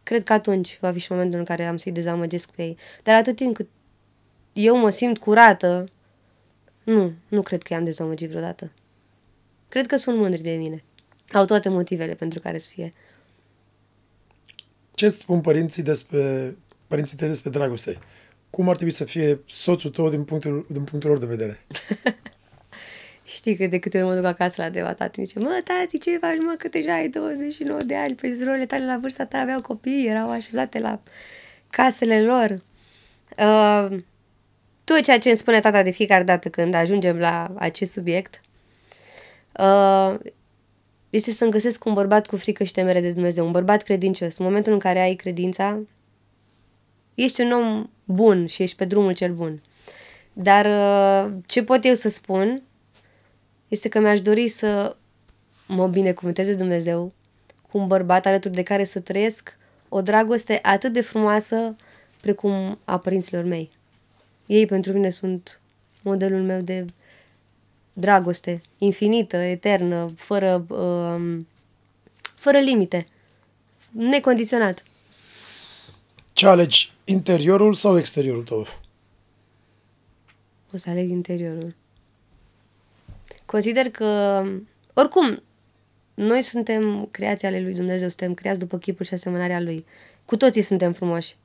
Speaker 1: cred că atunci va fi și momentul în care am să-i dezamăgesc pe ei. Dar atât timp cât eu mă simt curată, nu, nu cred că i-am dezamăgit vreodată. Cred că sunt mândri de mine. Au toate motivele pentru care să fie
Speaker 2: ce spun părinții despre, părinții tăi despre dragoste? Cum ar trebui să fie soțul tău din punctul, din punctul lor de vedere?
Speaker 1: [LAUGHS] Știi că de câte ori mă duc acasă la deva tati, zice, mă, tati, ce faci, mă, că deja ai 29 de ani, păi zroile tale la vârsta ta aveau copii, erau așezate la casele lor. Uh, tot ceea ce îmi spune tata de fiecare dată când ajungem la acest subiect, uh, este să-mi găsesc un bărbat cu frică și temere de Dumnezeu, un bărbat credincios. În momentul în care ai credința, ești un om bun și ești pe drumul cel bun. Dar uh, ce pot eu să spun este că mi-aș dori să mă binecuvânteze Dumnezeu cu un bărbat alături de care să trăiesc o dragoste atât de frumoasă precum a părinților mei. Ei pentru mine sunt modelul meu de dragoste infinită, eternă, fără, uh, fără limite, necondiționat.
Speaker 2: Ce alegi, interiorul sau exteriorul tău?
Speaker 1: O să aleg interiorul. Consider că, oricum, noi suntem creația ale lui Dumnezeu, suntem creați după chipul și asemănarea lui. Cu toții suntem frumoși.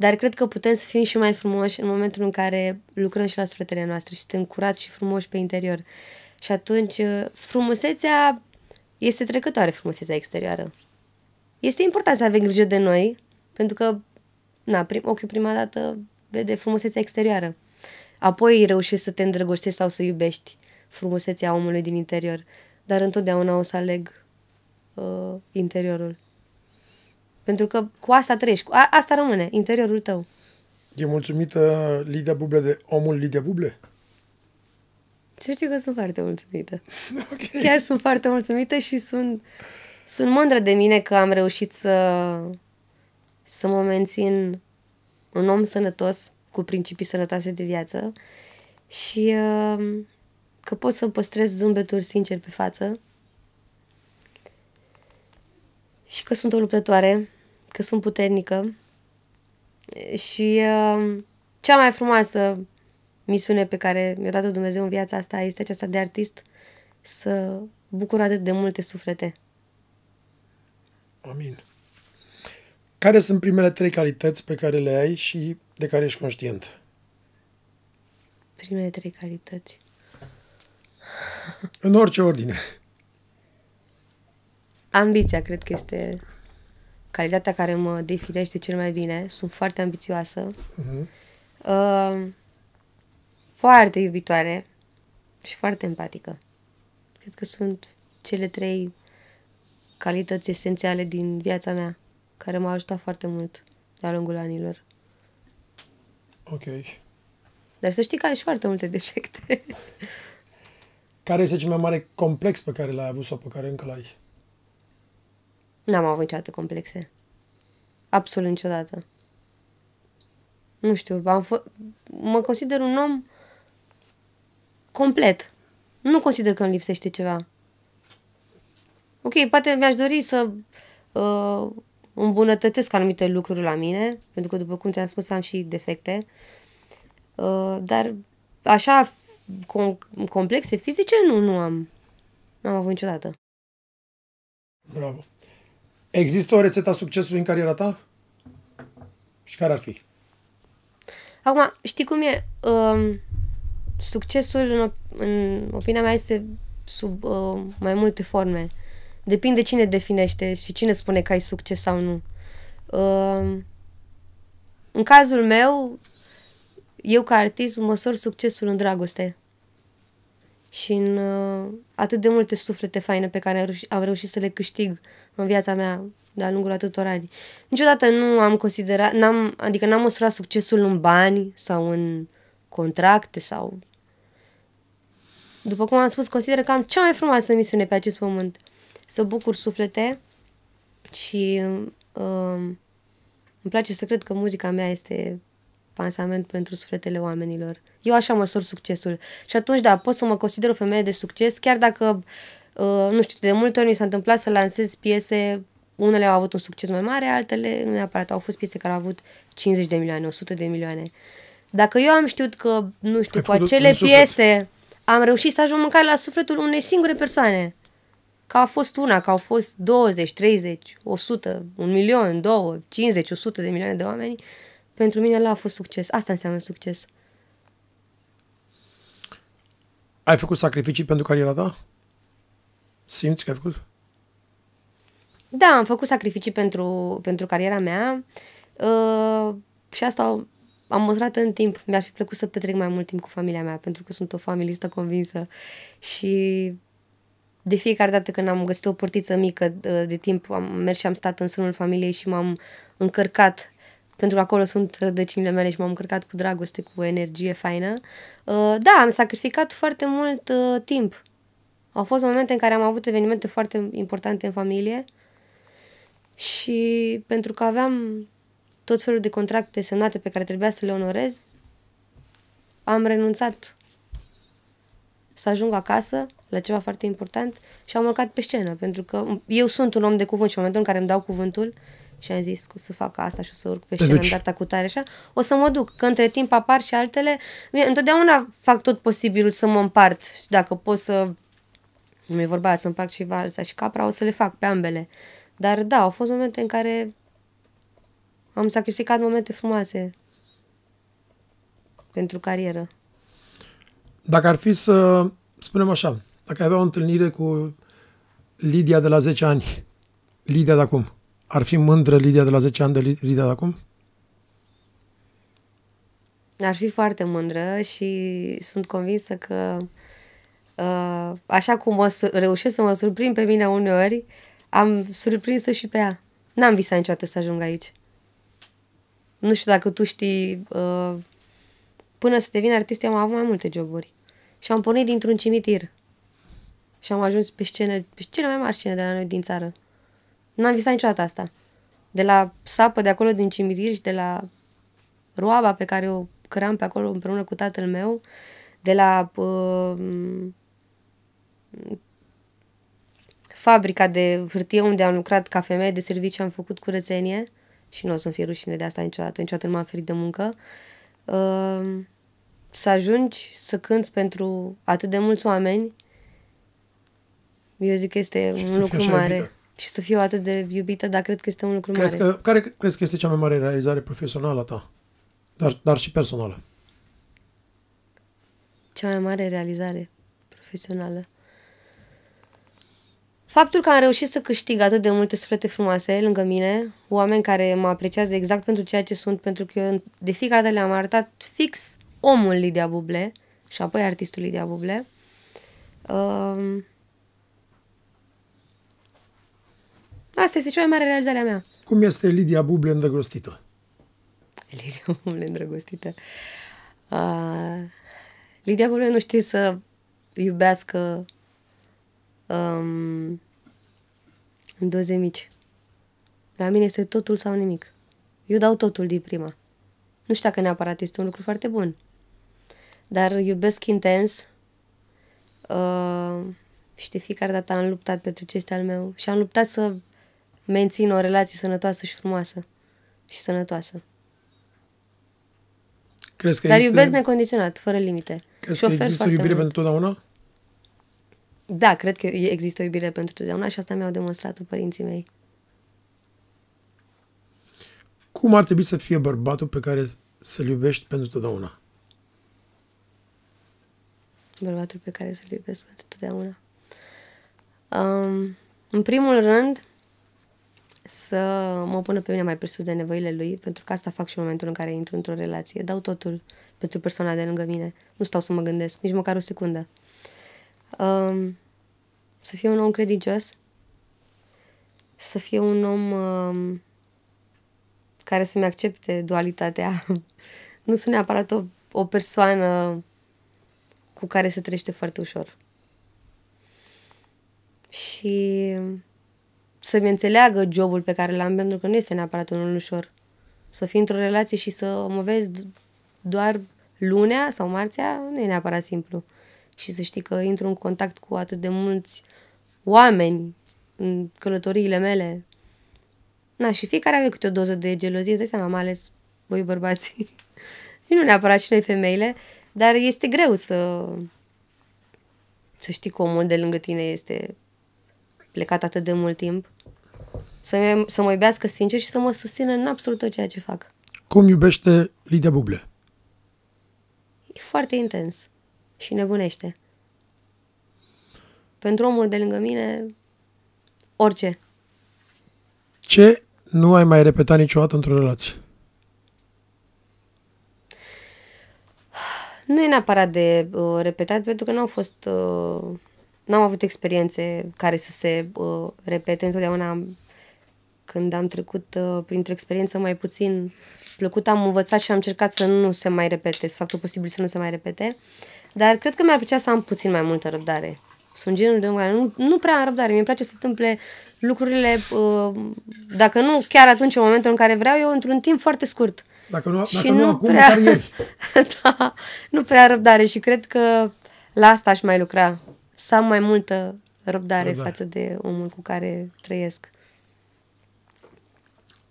Speaker 1: Dar cred că putem să fim și mai frumoși în momentul în care lucrăm și la sufletele noastre și suntem curați și frumoși pe interior. Și atunci uh, frumusețea este trecătoare, frumusețea exterioară. Este important să avem grijă de noi, pentru că na, prim, ochiul prima dată vede frumusețea exterioară. Apoi reușești să te îndrăgostești sau să iubești frumusețea omului din interior. Dar întotdeauna o să aleg uh, interiorul. Pentru că cu asta treci, cu a, asta rămâne, interiorul tău.
Speaker 2: E mulțumită Lidia Buble de omul Lidia Buble?
Speaker 1: Să știi că sunt foarte mulțumită. [LAUGHS] Okay. Chiar sunt foarte mulțumită și sunt, sunt mândră de mine că am reușit să, să mă mențin un om sănătos, cu principii sănătoase de viață și uh, că pot să păstrez zâmbetul sincer pe față și că sunt o luptătoare că sunt puternică și uh, cea mai frumoasă misiune pe care mi-a dat-o Dumnezeu în viața asta este aceasta de artist să bucur atât de multe suflete.
Speaker 2: Amin. Care sunt primele trei calități pe care le ai și de care ești conștient?
Speaker 1: Primele trei calități.
Speaker 2: În orice ordine.
Speaker 1: Ambiția, cred că este calitatea care mă definește cel mai bine. Sunt foarte ambițioasă. Uh-huh. Uh, foarte iubitoare și foarte empatică. Cred că sunt cele trei calități esențiale din viața mea care m-au ajutat foarte mult de-a lungul anilor. Ok. Dar să știi că ai și foarte multe defecte.
Speaker 2: care este cel mai mare complex pe care l-ai avut sau pe care încă l-ai?
Speaker 1: N-am avut niciodată complexe. Absolut niciodată. Nu știu, am f- mă consider un om complet. Nu consider că îmi lipsește ceva. Ok, poate mi-aș dori să uh, îmbunătățesc anumite lucruri la mine, pentru că, după cum ți-am spus, am și defecte. Uh, dar așa com- complexe fizice nu, nu am. N-am avut niciodată.
Speaker 2: Bravo. Există o rețetă a succesului în cariera ta? Și care ar fi?
Speaker 1: Acum, știi cum e? Um, succesul, în, op- în opinia mea, este sub uh, mai multe forme. Depinde cine definește și cine spune că ai succes sau nu. Uh, în cazul meu, eu ca artist măsor succesul în dragoste și în uh, atât de multe suflete faine pe care am reușit să le câștig în viața mea de-a lungul atâtor ani. Niciodată nu am considerat, n-am, adică n-am măsurat succesul în bani sau în contracte sau... După cum am spus, consider că am cea mai frumoasă misiune pe acest pământ. Să bucur suflete și uh, îmi place să cred că muzica mea este pansament pentru sufletele oamenilor. Eu așa măsor succesul. Și atunci, da, pot să mă consider o femeie de succes, chiar dacă, uh, nu știu, de multe ori mi s-a întâmplat să lansez piese, unele au avut un succes mai mare, altele nu neapărat. Au fost piese care au avut 50 de milioane, 100 de milioane. Dacă eu am știut că, nu știu, Ai cu acele piese am reușit să ajung măcar la sufletul unei singure persoane, că a fost una, că au fost 20, 30, 100, un milion, două, 50, 100 de milioane de oameni, pentru mine la a fost succes. Asta înseamnă succes.
Speaker 2: Ai făcut sacrificii pentru cariera ta? Simți că ai făcut?
Speaker 1: Da, am făcut sacrificii pentru, pentru cariera mea uh, și asta am măsurat în timp. Mi-ar fi plăcut să petrec mai mult timp cu familia mea, pentru că sunt o familistă convinsă și de fiecare dată când am găsit o portiță mică de, uh, de timp, am mers și am stat în sânul familiei și m-am încărcat pentru că acolo sunt rădăcinile mele și m-am încărcat cu dragoste, cu energie faină. Uh, da, am sacrificat foarte mult uh, timp. Au fost momente în care am avut evenimente foarte importante în familie și pentru că aveam tot felul de contracte semnate pe care trebuia să le onorez, am renunțat să ajung acasă la ceva foarte important și am urcat pe scenă, pentru că eu sunt un om de cuvânt și în momentul în care îmi dau cuvântul, uh, și am zis că o să fac asta și o să urc pe scenă în data cu tare așa, o să mă duc. Că între timp apar și altele. Întotdeauna fac tot posibilul să mă împart. Și dacă pot să... Nu e vorba să împart și valsa și capra, o să le fac pe ambele. Dar da, au fost momente în care am sacrificat momente frumoase pentru carieră.
Speaker 2: Dacă ar fi să spunem așa, dacă ai avea o întâlnire cu Lidia de la 10 ani, Lidia de acum, ar fi mândră Lidia de la 10 ani de Lidia de acum?
Speaker 1: Ar fi foarte mândră și sunt convinsă că uh, așa cum mă, reușesc să mă surprind pe mine uneori, am surprins-o și pe ea. N-am visat niciodată să ajung aici. Nu știu dacă tu știi, uh, până să devin artist, eu am avut mai multe joburi. Și am pornit dintr-un cimitir. Și am ajuns pe scenă, pe cele mai mari scene de la noi din țară. N-am visat niciodată asta. De la sapă de acolo din cimitir și de la roaba pe care o căram pe acolo împreună cu tatăl meu, de la uh, fabrica de hârtie unde am lucrat ca femeie de serviciu, am făcut curățenie și nu o să-mi fie rușine de asta niciodată, niciodată nu m-am ferit de muncă. Uh, să ajungi să cânți pentru atât de mulți oameni, eu zic că este și un lucru mare. Iubită și să fiu atât de iubită, dar cred că este un lucru crezi mare.
Speaker 2: Că, care crezi că este cea mai mare realizare profesională a ta, dar, dar și personală?
Speaker 1: Cea mai mare realizare profesională. Faptul că am reușit să câștig atât de multe suflete frumoase lângă mine, oameni care mă apreciază exact pentru ceea ce sunt, pentru că eu de fiecare dată le-am arătat fix omul Lidia Buble și apoi artistul Lidia Buble. Um, Asta este cea mai mare realizare a mea.
Speaker 2: Cum este Lidia Buble îndrăgostită?
Speaker 1: Lidia [LAUGHS] Buble îndrăgostită? Uh, Lidia Buble nu știe să iubească um, în doze mici. La mine este totul sau nimic. Eu dau totul din prima. Nu știu dacă neapărat este un lucru foarte bun. Dar iubesc intens. Uh, și de fiecare dată am luptat pentru ce este al meu. Și am luptat să mențină o relație sănătoasă și frumoasă și sănătoasă.
Speaker 2: Crezi că Dar există... iubesc
Speaker 1: necondiționat, fără limite.
Speaker 2: Crezi și că există o iubire mult. pentru totdeauna?
Speaker 1: Da, cred că există o iubire pentru totdeauna și asta mi-au demonstrat părinții mei.
Speaker 2: Cum ar trebui să fie bărbatul pe care să-l iubești pentru totdeauna?
Speaker 1: Bărbatul pe care să-l iubesc pentru totdeauna. Um, în primul rând, să mă pună pe mine mai presus de nevoile lui, pentru că asta fac și în momentul în care intru într-o relație. Dau totul pentru persoana de lângă mine. Nu stau să mă gândesc, nici măcar o secundă. Um, să fie un om credincios, să fie un om um, care să-mi accepte dualitatea. [LAUGHS] nu sunt neapărat o, o persoană cu care se trăiește foarte ușor. Și să-mi înțeleagă jobul pe care l-am, pentru că nu este neapărat unul ușor. Să fii într-o relație și să mă vezi doar lunea sau marțea nu e neapărat simplu. Și să știi că intru în contact cu atât de mulți oameni în călătoriile mele. Na, și fiecare avea câte o doză de gelozie, îți dai seama, mai ales voi bărbații. și [LAUGHS] nu neapărat și noi femeile, dar este greu să, să știi că omul de lângă tine este plecat atât de mult timp să, să mă iubească sincer și să mă susțină în absolut tot ceea ce fac.
Speaker 2: Cum iubește Lidia Buble?
Speaker 1: E foarte intens și nebunește. Pentru omul de lângă mine, orice.
Speaker 2: Ce nu ai mai repetat niciodată într-o relație?
Speaker 1: Nu e neapărat de uh, repetat, pentru că nu au fost... Uh, n-am avut experiențe care să se uh, repete. Întotdeauna când am trecut uh, printr-o experiență mai puțin plăcută, am învățat și am încercat să nu se mai repete, să fac tot posibil să nu se mai repete. Dar cred că mi-ar plăcea să am puțin mai multă răbdare. Sunt genul de om care nu, nu prea am răbdare. Mi-e place să întâmple lucrurile, uh, dacă nu chiar atunci, în momentul în care vreau eu, într-un timp foarte scurt.
Speaker 2: Dacă nu, și dacă nu, nu acum, prea, [LAUGHS]
Speaker 1: da, nu prea răbdare și cred că la asta aș mai lucra. Să am mai multă răbdare, răbdare. față de omul cu care trăiesc.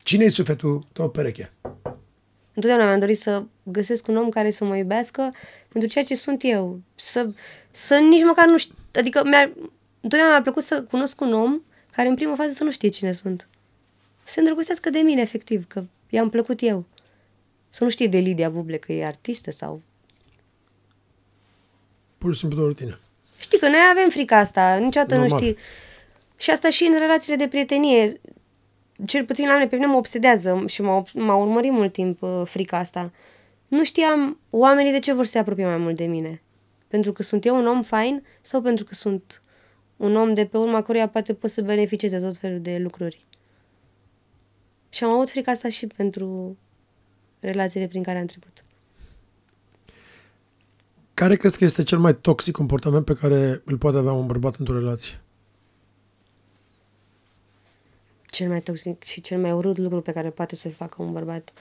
Speaker 2: Cine-i sufletul tău pereche?
Speaker 1: Întotdeauna mi-am dorit să găsesc un om care să mă iubească pentru ceea ce sunt eu. Să, să nici măcar nu știu. Adică mi-a, întotdeauna mi-a plăcut să cunosc un om care în prima fază să nu știe cine sunt. Să se îndrăgostească de mine, efectiv, că i-am plăcut eu. Să nu știe de Lidia Buble că e artistă sau...
Speaker 2: Pur și simplu doar tine.
Speaker 1: Știi că noi avem frica asta, niciodată Normal. nu știi. Și asta și în relațiile de prietenie cel puțin la mine, pe mine mă obsedează și m-a, urmărit mult timp uh, frica asta. Nu știam oamenii de ce vor să se apropie mai mult de mine. Pentru că sunt eu un om fain sau pentru că sunt un om de pe urma căruia poate pot să beneficieze tot felul de lucruri. Și am avut frica asta și pentru relațiile prin care am trecut.
Speaker 2: Care crezi că este cel mai toxic comportament pe care îl poate avea un bărbat într-o relație?
Speaker 1: cel mai toxic și cel mai urât lucru pe care poate să-l facă un bărbat,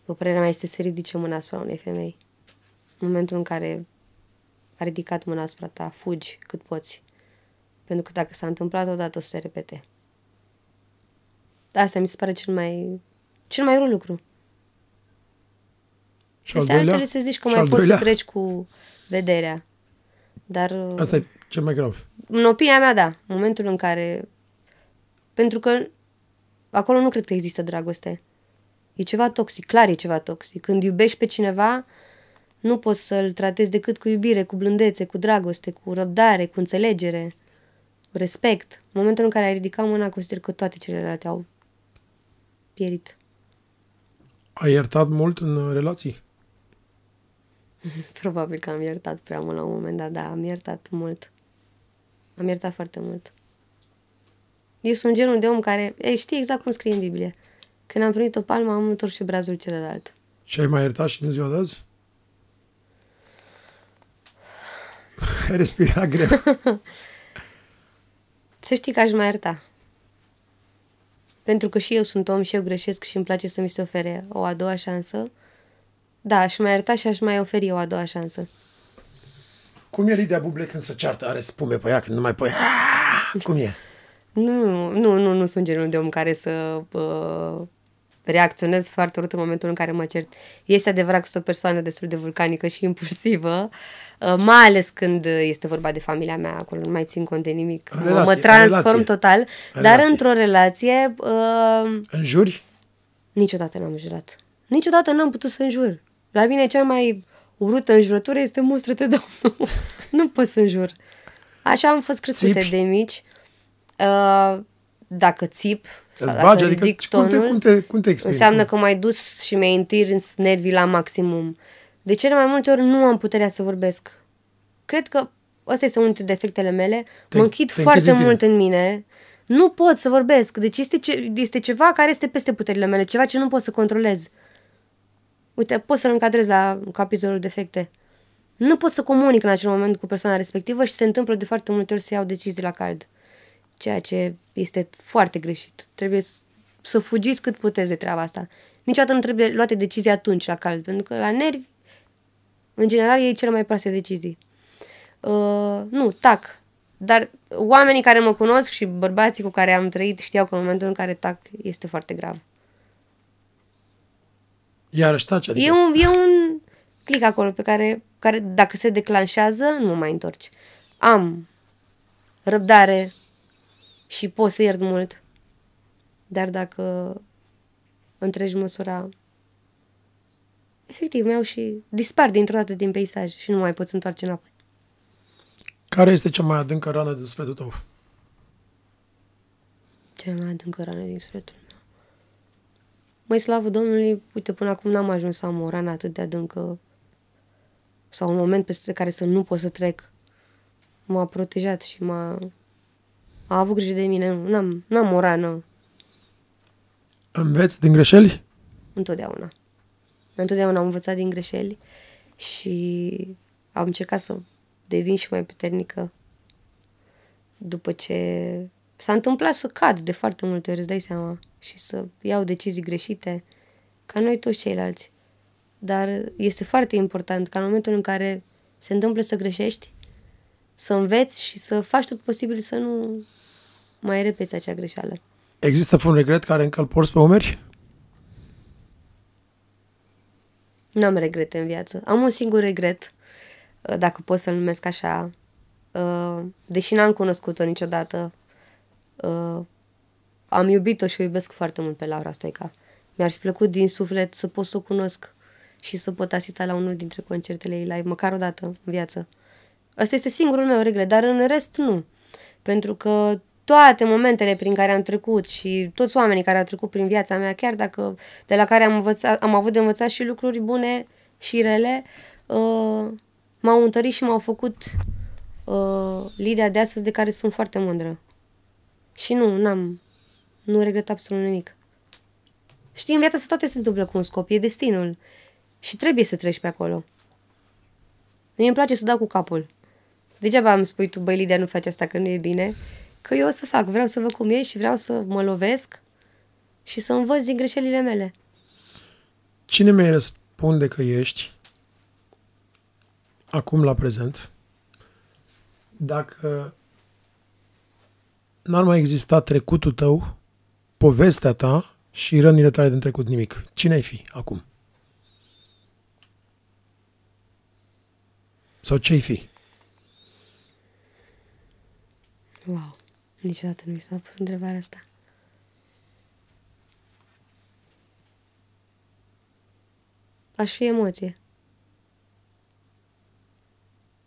Speaker 1: după părerea mea, este să ridice mâna asupra unei femei. În momentul în care a ridicat mâna asupra ta, fugi cât poți. Pentru că dacă s-a întâmplat odată, o să se repete. Asta mi se pare cel mai, cel mai urât lucru.
Speaker 2: Și al doilea, trebuie să zici că mai poți doilea? să
Speaker 1: treci cu vederea. Dar... Asta e cel mai grav. În opinia mea, da. În momentul în care pentru că acolo nu cred că există dragoste. E ceva toxic, clar e ceva toxic. Când iubești pe cineva, nu poți să-l tratezi decât cu iubire, cu blândețe, cu dragoste, cu răbdare, cu înțelegere, cu respect. În momentul în care ai ridicat mâna, consider că toate celelalte au pierit.
Speaker 2: Ai iertat mult în relații?
Speaker 1: [LAUGHS] Probabil că am iertat prea mult la un moment dat, da, am iertat mult. Am iertat foarte mult. Eu sunt genul de om care ei, știe exact cum scrie în Biblie. Când am primit o palmă, am întors și brazul celălalt.
Speaker 2: Și ai mai iertat și în ziua de azi?
Speaker 1: Ai [LAUGHS] respirat greu. [LAUGHS] Să știi că aș mai ierta. Pentru că și eu sunt om și eu greșesc și îmi place să mi se ofere o a doua șansă. Da, aș mai ierta și aș mai oferi o a doua șansă.
Speaker 2: Cum e Lidia Buble când se ceartă? Are spume pe ea, când nu mai pe ea. Ah! Cum e?
Speaker 1: Nu, nu, nu, nu sunt genul de om care să uh, reacționez foarte urât în momentul în care mă cert. Este adevărat că sunt o persoană destul de vulcanică și impulsivă, uh, mai ales când este vorba de familia mea acolo, nu mai țin cont de nimic. relație, mă transform relație, total, relație. dar într-o relație... Uh, ă, Înjuri? Niciodată n-am jurat. Niciodată n-am putut să înjur. La mine cea mai urâtă înjurătură este mustră de [LAUGHS] domnul. nu pot să înjur. Așa am fost crescute Țipi. de mici. Uh, dacă țip, Îți bagi, adică ridic tonul, cum te, cum te, cum te exprimi? Înseamnă că m-ai dus și mi-ai întins nervii la maximum. De cele mai multe ori nu am puterea să vorbesc. Cred că ăsta este unul dintre defectele mele. Te, mă închid te foarte în mult în mine. Nu pot să vorbesc. Deci este, ce, este ceva care este peste puterile mele, ceva ce nu pot să controlez. Uite, pot să-l încadrez la capitolul defecte. Nu pot să comunic în acel moment cu persoana respectivă și se întâmplă de foarte multe ori să iau decizii la cald ceea ce este foarte greșit. Trebuie să fugiți cât puteți de treaba asta. Niciodată nu trebuie luate decizii atunci la cald, pentru că la nervi, în general, e cele mai proaste decizii. Uh, nu, tac. Dar oamenii care mă cunosc și bărbații cu care am trăit știau că în momentul în care tac este foarte grav.
Speaker 2: iar taci, adică... E
Speaker 1: un, e un clic acolo pe care, care dacă se declanșează, nu mă mai întorci. Am răbdare, și pot să iert mult. Dar dacă întregi măsura, efectiv, mi-au și dispar dintr-o dată din peisaj și nu mai poți întoarce înapoi.
Speaker 2: Care este cea mai adâncă rană din sufletul tău?
Speaker 1: Cea mai adâncă rană din sufletul meu? Mai slavă Domnului, uite, până acum n-am ajuns să am o rană atât de adâncă sau un moment peste care să nu pot să trec. M-a protejat și m-a a avut grijă de mine, n-am, n-am o rană.
Speaker 2: Înveți din greșeli?
Speaker 1: Întotdeauna. Întotdeauna am învățat din greșeli și am încercat să devin și mai puternică după ce s-a întâmplat să cad de foarte multe ori, îți dai seama, și să iau decizii greșite, ca noi toți ceilalți. Dar este foarte important ca în momentul în care se întâmplă să greșești, să înveți și să faci tot posibil să nu mai repeți acea greșeală.
Speaker 2: Există un regret care încă îl porți pe umeri?
Speaker 1: N-am regrete în viață. Am un singur regret, uh, dacă pot să-l numesc așa, uh, deși n-am cunoscut-o niciodată, uh, am iubit-o și o iubesc foarte mult pe Laura Stoica. Mi-ar fi plăcut din suflet să pot să o cunosc și să pot asista la unul dintre concertele ei live, măcar o dată în viață. Asta este singurul meu regret, dar în rest nu. Pentru că toate momentele prin care am trecut și toți oamenii care au trecut prin viața mea, chiar dacă de la care am, învățat, am avut de învățat și lucruri bune și rele, uh, m-au întărit și m-au făcut uh, Lidia de astăzi de care sunt foarte mândră. Și nu, n-am, nu regret absolut nimic. Știi, în viața asta toate se întâmplă cu un scop, e destinul. Și trebuie să treci pe acolo. Mie îmi place să dau cu capul. Degeaba am spui tu, băi, Lidia, nu faci asta, că nu e bine. Că eu o să fac, vreau să văd cum e și vreau să mă lovesc și să învăț din greșelile mele.
Speaker 2: Cine mi-ai răspunde că ești acum la prezent dacă n-ar mai exista trecutul tău, povestea ta și rănile tale din trecut nimic? Cine ai fi acum? Sau ce ai fi?
Speaker 1: Wow, niciodată nu mi s-a pus întrebarea asta. Aș fi emoție.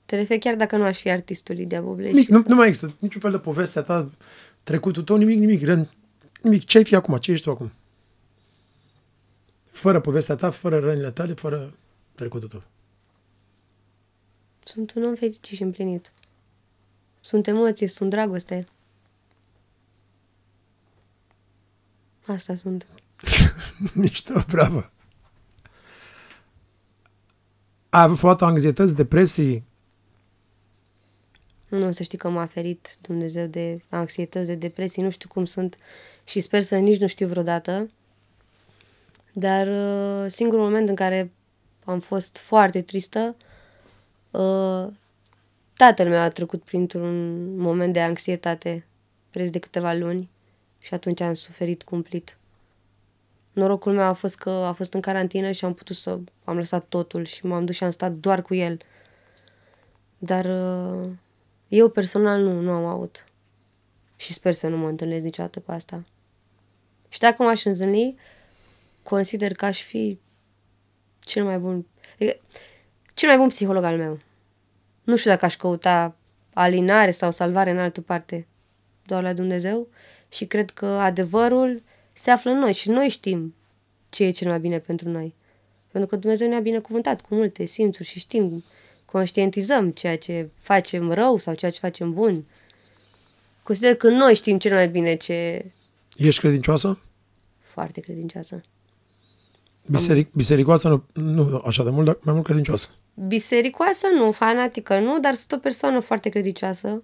Speaker 1: Te refer chiar dacă nu aș fi artistul Lidia Bubleș.
Speaker 2: Nu, nu mai există niciun fel de poveste a ta, trecutul tău, nimic, nimic. Nimic. Ce ai fi acum? Ce ești tu acum? Fără povestea ta, fără rănile tale, fără trecutul tău.
Speaker 1: Sunt un om fericit și împlinit sunt emoții, sunt dragoste. Asta sunt. [LAUGHS] o
Speaker 2: bravo! Ai avut foarte anxietăți, depresii?
Speaker 1: Nu, să știi că m-a ferit Dumnezeu de anxietăți, de depresii, nu știu cum sunt și sper să nici nu știu vreodată. Dar uh, singurul moment în care am fost foarte tristă uh, Tatăl meu a trecut printr-un moment de anxietate preț de câteva luni și atunci am suferit cumplit. Norocul meu a fost că a fost în carantină și am putut să... am lăsat totul și m-am dus și am stat doar cu el. Dar uh, eu personal nu, nu am avut. Și sper să nu mă întâlnesc niciodată cu asta. Și dacă m-aș întâlni, consider că aș fi cel mai bun... Adică, cel mai bun psiholog al meu. Nu știu dacă aș căuta alinare sau salvare în altă parte, doar la Dumnezeu. Și cred că adevărul se află în noi și noi știm ce e cel mai bine pentru noi. Pentru că Dumnezeu ne-a binecuvântat cu multe simțuri și știm, conștientizăm ceea ce facem rău sau ceea ce facem bun. Consider că noi știm cel mai bine ce...
Speaker 2: Ești credincioasă?
Speaker 1: Foarte credincioasă.
Speaker 2: Biseric, bisericoasă nu, nu așa de mult, dar mai mult credincioasă.
Speaker 1: Bisericoasă nu, fanatică nu, dar sunt o persoană foarte credicioasă.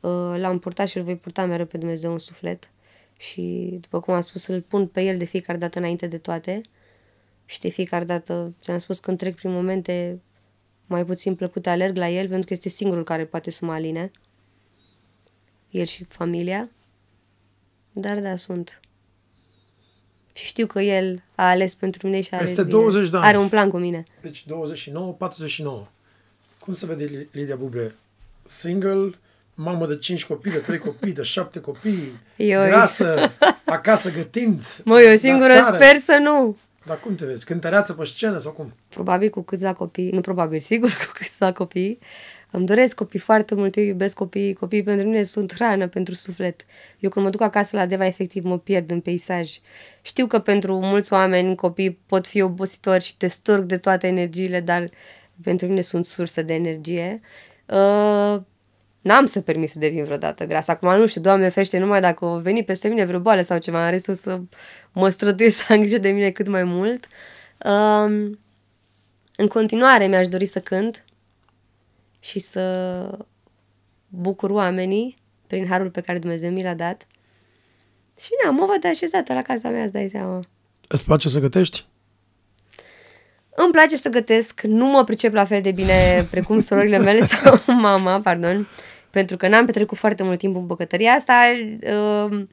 Speaker 1: Uh, l-am purtat și îl voi purta mereu pe Dumnezeu în suflet. Și, după cum am spus, îl pun pe el de fiecare dată înainte de toate. Și de fiecare dată, ți-am spus, când trec prin momente mai puțin plăcute, alerg la el, pentru că este singurul care poate să mă aline. El și familia. Dar da, sunt și știu că el a ales pentru mine și a Peste ales 20 de ani. Are un plan cu mine.
Speaker 2: Deci 29, 49. Cum se vede Lidia Buble? Single, mamă de 5 copii, de 3 copii, de 7 copii, eu grasă, acasă gătind. Mă, eu singură sper să nu. Dar cum te vezi? Cântăreață pe scenă sau cum?
Speaker 1: Probabil cu câțiva copii, nu probabil, sigur cu câțiva copii. Uh, îmi doresc copii foarte mult, eu iubesc copiii, copiii pentru mine sunt hrană pentru suflet. Eu când mă duc acasă la Deva, efectiv mă pierd în peisaj. Știu că pentru mulți oameni copiii pot fi obositori și te storc de toate energiile, dar pentru mine sunt sursă de energie. Uh, N-am să permis să devin vreodată gras. Acum nu știu, Doamne ferește, numai dacă o veni peste mine vreo boală sau ceva, în rest o să mă străduiesc [LAUGHS] să am grijă de mine cât mai mult. Um, în continuare mi-aș dori să cânt și să bucur oamenii prin harul pe care Dumnezeu mi l-a dat. Și na, mă văd așezată la casa mea, îți dai seama.
Speaker 2: Îți place să gătești?
Speaker 1: Îmi place să gătesc, nu mă pricep la fel de bine [LAUGHS] precum surorile mele sau [LAUGHS] mama, pardon, pentru că n-am petrecut foarte mult timp în bucătăria asta uh,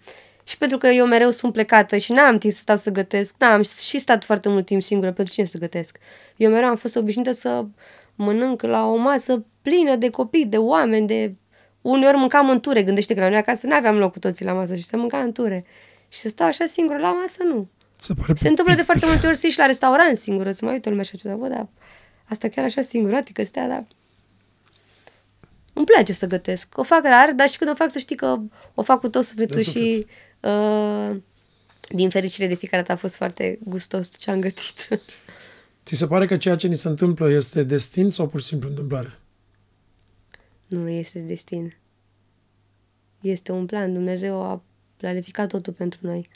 Speaker 1: și pentru că eu mereu sunt plecată și n-am timp să stau să gătesc, n-am și stat foarte mult timp singură, pentru cine să gătesc? Eu mereu am fost obișnuită să mănânc la o masă plină de copii, de oameni, de... Uneori mâncam în ture, gândește că la noi acasă nu aveam loc cu toții la masă și să mâncam în ture. Și să stau așa singură la masă, nu. Se, pare... se întâmplă de foarte multe ori să ieși la restaurant singură, să mai uită lumea așa ciudat, bă, dar asta chiar așa singuratică stea, dar îmi place să gătesc. O fac rar, dar și când o fac să știi că o fac cu tot sufletul și uh, din fericire de fiecare dată a fost foarte gustos ce am gătit.
Speaker 2: Ți se pare că ceea ce ni se întâmplă este destin sau pur și simplu întâmplare?
Speaker 1: Nu este destin. Este un plan. Dumnezeu a planificat totul pentru noi.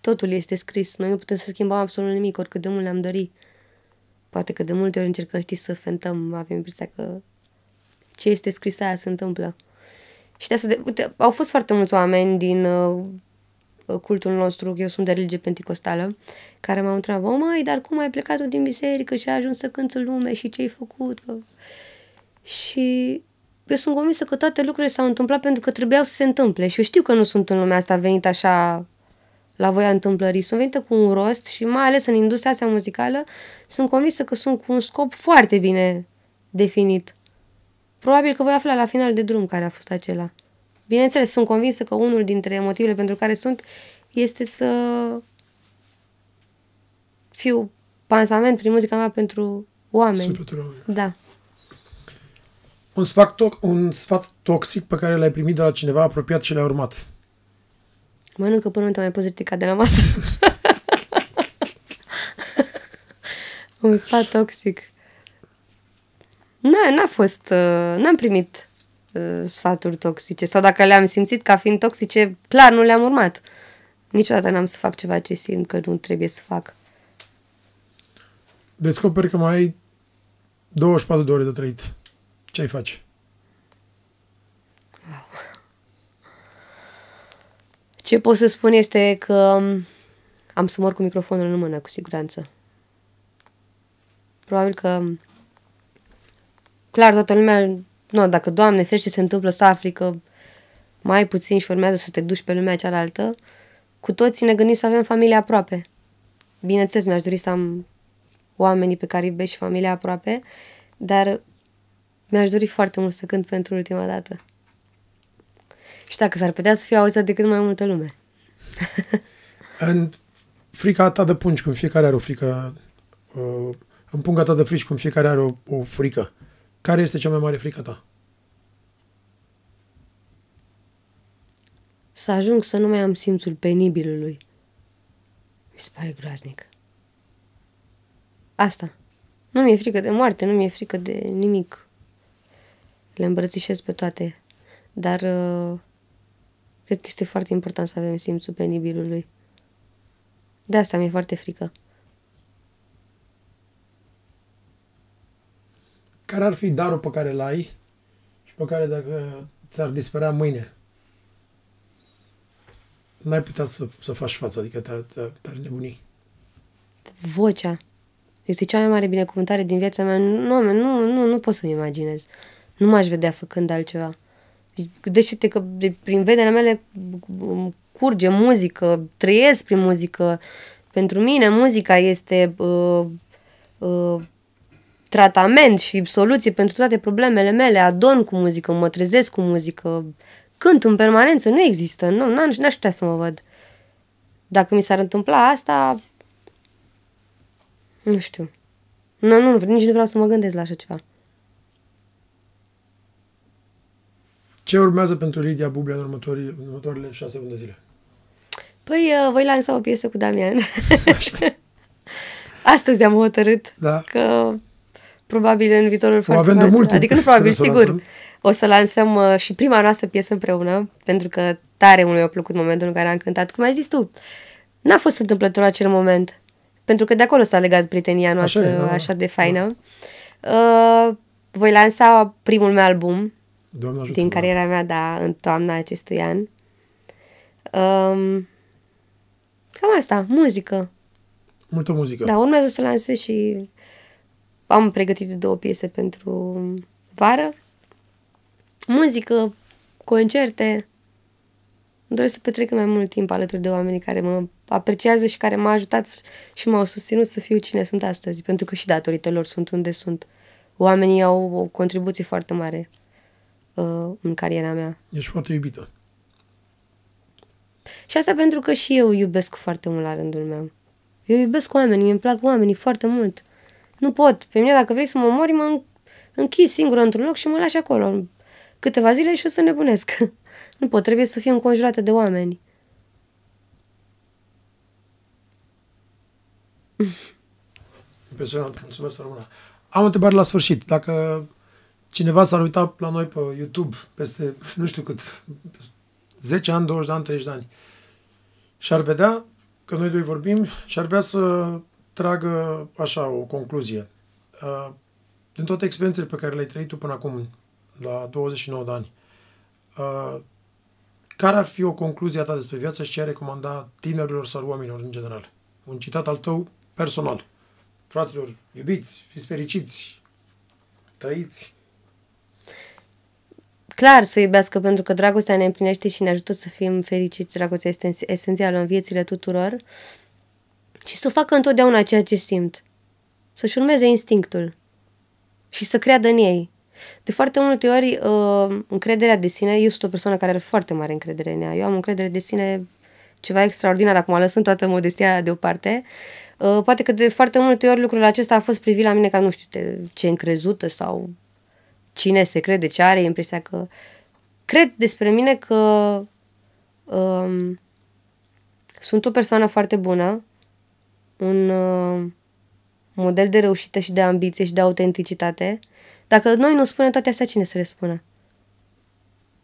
Speaker 1: Totul este scris. Noi nu putem să schimbăm absolut nimic, oricât de mult ne-am dorit. Poate că de multe ori încercăm, știi, să fentăm. Avem impresia că ce este scris aia se întâmplă. Și de asta, de, uite, au fost foarte mulți oameni din uh, Uh, cultul nostru, eu sunt de religie penticostală, care m-au întrebat, o mai, dar cum ai plecat tu din biserică și ai ajuns să cânți în lume și ce ai făcut? Și eu sunt convinsă că toate lucrurile s-au întâmplat pentru că trebuiau să se întâmple și eu știu că nu sunt în lumea asta venit așa la voia întâmplării. Sunt venită cu un rost și mai ales în industria asta muzicală sunt convinsă că sunt cu un scop foarte bine definit. Probabil că voi afla la final de drum care a fost acela. Bineînțeles, sunt convinsă că unul dintre motivele pentru care sunt este să fiu pansament prin muzica mea pentru oameni. Sufletul oameni. Da.
Speaker 2: Un sfat, to- un sfat toxic pe care l-ai primit de la cineva apropiat și l-ai urmat.
Speaker 1: Mănâncă până nu te mai poți ridica de la masă. [LAUGHS] un sfat toxic. Na, n-a fost, uh, n-am primit Uh, sfaturi toxice sau dacă le-am simțit ca fiind toxice, clar nu le-am urmat. Niciodată n-am să fac ceva ce simt că nu trebuie să fac.
Speaker 2: Descoperi că mai ai 24 de ore de trăit. Ce ai face?
Speaker 1: Ce pot să spun este că am să mor cu microfonul în mână, cu siguranță. Probabil că, clar, toată lumea nu, dacă, Doamne, ferește, se întâmplă să afli că mai puțin și urmează să te duci pe lumea cealaltă, cu toții ne gândim să avem familie aproape. Bineînțeles, mi-aș dori să am oamenii pe care iubesc și familia aproape, dar mi-aș dori foarte mult să cânt pentru ultima dată. Și dacă s-ar putea să fiu auzit de cât mai multă lume.
Speaker 2: [LAUGHS] în frica ta de pungi, cum fiecare are o frică, uh, în punga ta de frici, cum fiecare are o, o frică, care este cea mai mare frică ta?
Speaker 1: Să ajung să nu mai am simțul penibilului. Mi se pare groaznic. Asta. Nu mi-e frică de moarte, nu mi-e frică de nimic. Le îmbrățișez pe toate. Dar uh, cred că este foarte important să avem simțul penibilului. De asta mi-e foarte frică.
Speaker 2: care ar fi darul pe care l-ai și pe care dacă ți-ar dispărea mâine, n-ai putea să, să faci față, adică te-ar te, te nebuni.
Speaker 1: Vocea. Este cea mai mare binecuvântare din viața mea. Nu, nu, nu, nu pot să-mi imaginez. Nu m-aș vedea făcând altceva. Deși te că de, prin vederea mele curge muzică, trăiesc prin muzică. Pentru mine muzica este uh, uh, tratament și soluții pentru toate problemele mele, adon cu muzică, mă trezesc cu muzică, cânt în permanență, nu există, nu, n-aș putea să mă văd. Dacă mi s-ar întâmpla asta, nu știu. Nu, nu, nici nu vreau să mă gândesc la așa ceva.
Speaker 2: Ce urmează pentru Lidia Bublia în, următorii, în următoarele șase luni de zile?
Speaker 1: Păi, uh, voi lansa o piesă cu Damian. [LAUGHS] Astăzi am hotărât da. că probabil în viitorul foarte avem de multe. Adică nu probabil, să sigur. Lansăm. O să lansăm uh, și prima noastră piesă împreună, pentru că tare mult mi-a plăcut momentul în care am cântat. Cum ai zis tu, n-a fost întâmplător acel moment, pentru că de acolo s-a legat prietenia noastră așa, e, da, da, așa de da. faină. Da. Uh, voi lansa primul meu album ajută, din da. cariera mea, da, în toamna acestui an. Uh, cam asta, muzică.
Speaker 2: Multă muzică. Da,
Speaker 1: urmează să lansez și am pregătit două piese pentru vară. Muzică, concerte. Îmi doresc să petrec mai mult timp alături de oamenii care mă apreciază și care m-au ajutat și m-au susținut să fiu cine sunt astăzi, pentru că și datorită lor sunt unde sunt. Oamenii au o contribuție foarte mare uh, în cariera mea.
Speaker 2: Ești foarte iubită.
Speaker 1: Și asta pentru că și eu iubesc foarte mult la rândul meu. Eu iubesc oamenii, îmi plac oamenii foarte mult. Nu pot. Pe mine, dacă vrei să mă omori, mă închis singură într-un loc și mă lași acolo. Câteva zile și o să nebunesc. [LAUGHS] nu pot, trebuie să fiu înconjurată
Speaker 2: de oameni. [LAUGHS] Impresionant, mulțumesc, Româna. Am o întrebare la sfârșit. Dacă cineva s-ar uita la noi pe YouTube peste, nu știu cât, 10 ani, 20 de ani, 30 de ani, și ar vedea că noi doi vorbim și ar vrea să tragă așa o concluzie. Uh, din toate experiențele pe care le-ai trăit tu până acum, la 29 de ani, uh, care ar fi o concluzie a ta despre viață și ce ai recomanda tinerilor sau oamenilor în general? Un citat al tău personal. Fraților, iubiți, fiți fericiți, trăiți.
Speaker 1: Clar să iubească pentru că dragostea ne împlinește și ne ajută să fim fericiți. Dragostea este esențială în viețile tuturor ci să facă întotdeauna ceea ce simt, să-și urmeze instinctul și să creadă în ei. De foarte multe ori, uh, încrederea de sine, eu sunt o persoană care are foarte mare încredere în ea, eu am încredere de sine ceva extraordinar, acum lăsând toată modestia deoparte, uh, poate că de foarte multe ori lucrul acesta a fost privit la mine ca, nu știu, ce încrezută sau cine se crede, ce are impresia că... Cred despre mine că uh, sunt o persoană foarte bună, un uh, model de reușită și de ambiție și de autenticitate, dacă noi nu spunem toate astea, cine să le spună?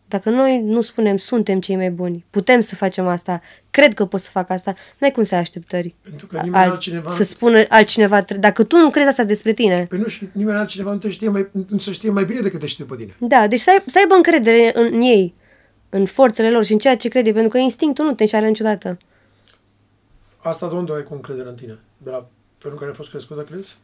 Speaker 1: Dacă noi nu spunem suntem cei mai buni, putem să facem asta, cred că pot să fac asta, n-ai cum să ai așteptări. Pentru că nimeni Al, altcineva... Să spună altcineva, dacă tu nu crezi asta despre tine... Păi
Speaker 2: nu, nimeni altcineva nu, te știe mai, nu se știe mai bine decât te știe pe tine.
Speaker 1: Da, deci să, ai, să aibă încredere în, ei, în forțele lor și în ceea ce crede, pentru că instinctul nu te înșală niciodată.
Speaker 2: Asta de unde ai cu încredere în tine? De la felul în care ai fost crescută, crezi?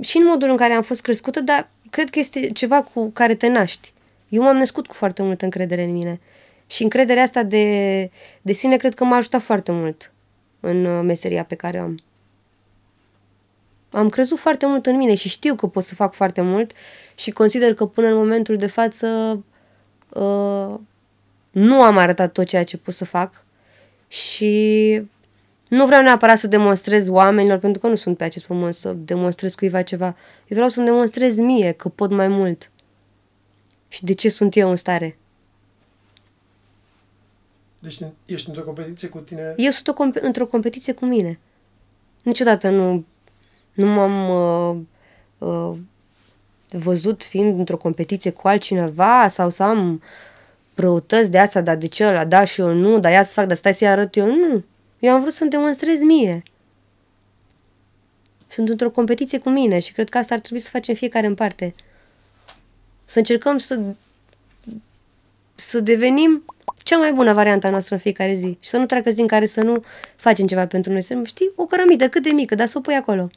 Speaker 1: Și în modul în care am fost crescută, dar cred că este ceva cu care te naști. Eu m-am născut cu foarte multă încredere în mine. Și încrederea asta de, de sine cred că m-a ajutat foarte mult în uh, meseria pe care am. Am crezut foarte mult în mine și știu că pot să fac foarte mult și consider că până în momentul de față uh, nu am arătat tot ceea ce pot să fac și nu vreau neapărat să demonstrez oamenilor, pentru că nu sunt pe acest pământ să demonstrez cuiva ceva. Eu vreau să-mi demonstrez mie că pot mai mult. Și de ce sunt eu în stare.
Speaker 2: Deci ești într-o competiție cu tine? Eu
Speaker 1: sunt comp- într-o competiție cu mine. Niciodată nu, nu m-am uh, uh, văzut fiind într-o competiție cu altcineva sau să am uh, Prăutăți de asta, dar de ce ăla, da și eu nu, dar ia să fac, dar stai să-i arăt eu. Nu, eu am vrut să-mi demonstrez mie. Sunt într-o competiție cu mine și cred că asta ar trebui să facem fiecare în parte. Să încercăm să, să devenim cea mai bună variantă a noastră în fiecare zi și să nu treacă zi în care să nu facem ceva pentru noi. Să știi, o cărămidă cât de mică, dar să o pui acolo.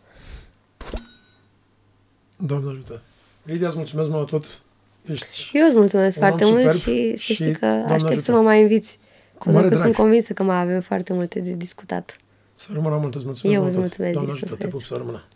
Speaker 2: Doamne ajută! Lidia, îți mulțumesc mult tot Ești Eu îți mulțumesc foarte mult și să știi că aștept ajută. să mă
Speaker 1: mai inviți. Cu mare că drag. sunt convinsă că mai avem foarte multe de discutat.
Speaker 2: Să rămână mult, îți mulțumesc. Eu îți mulțumesc. Doamne ajută, te pup, să rămână.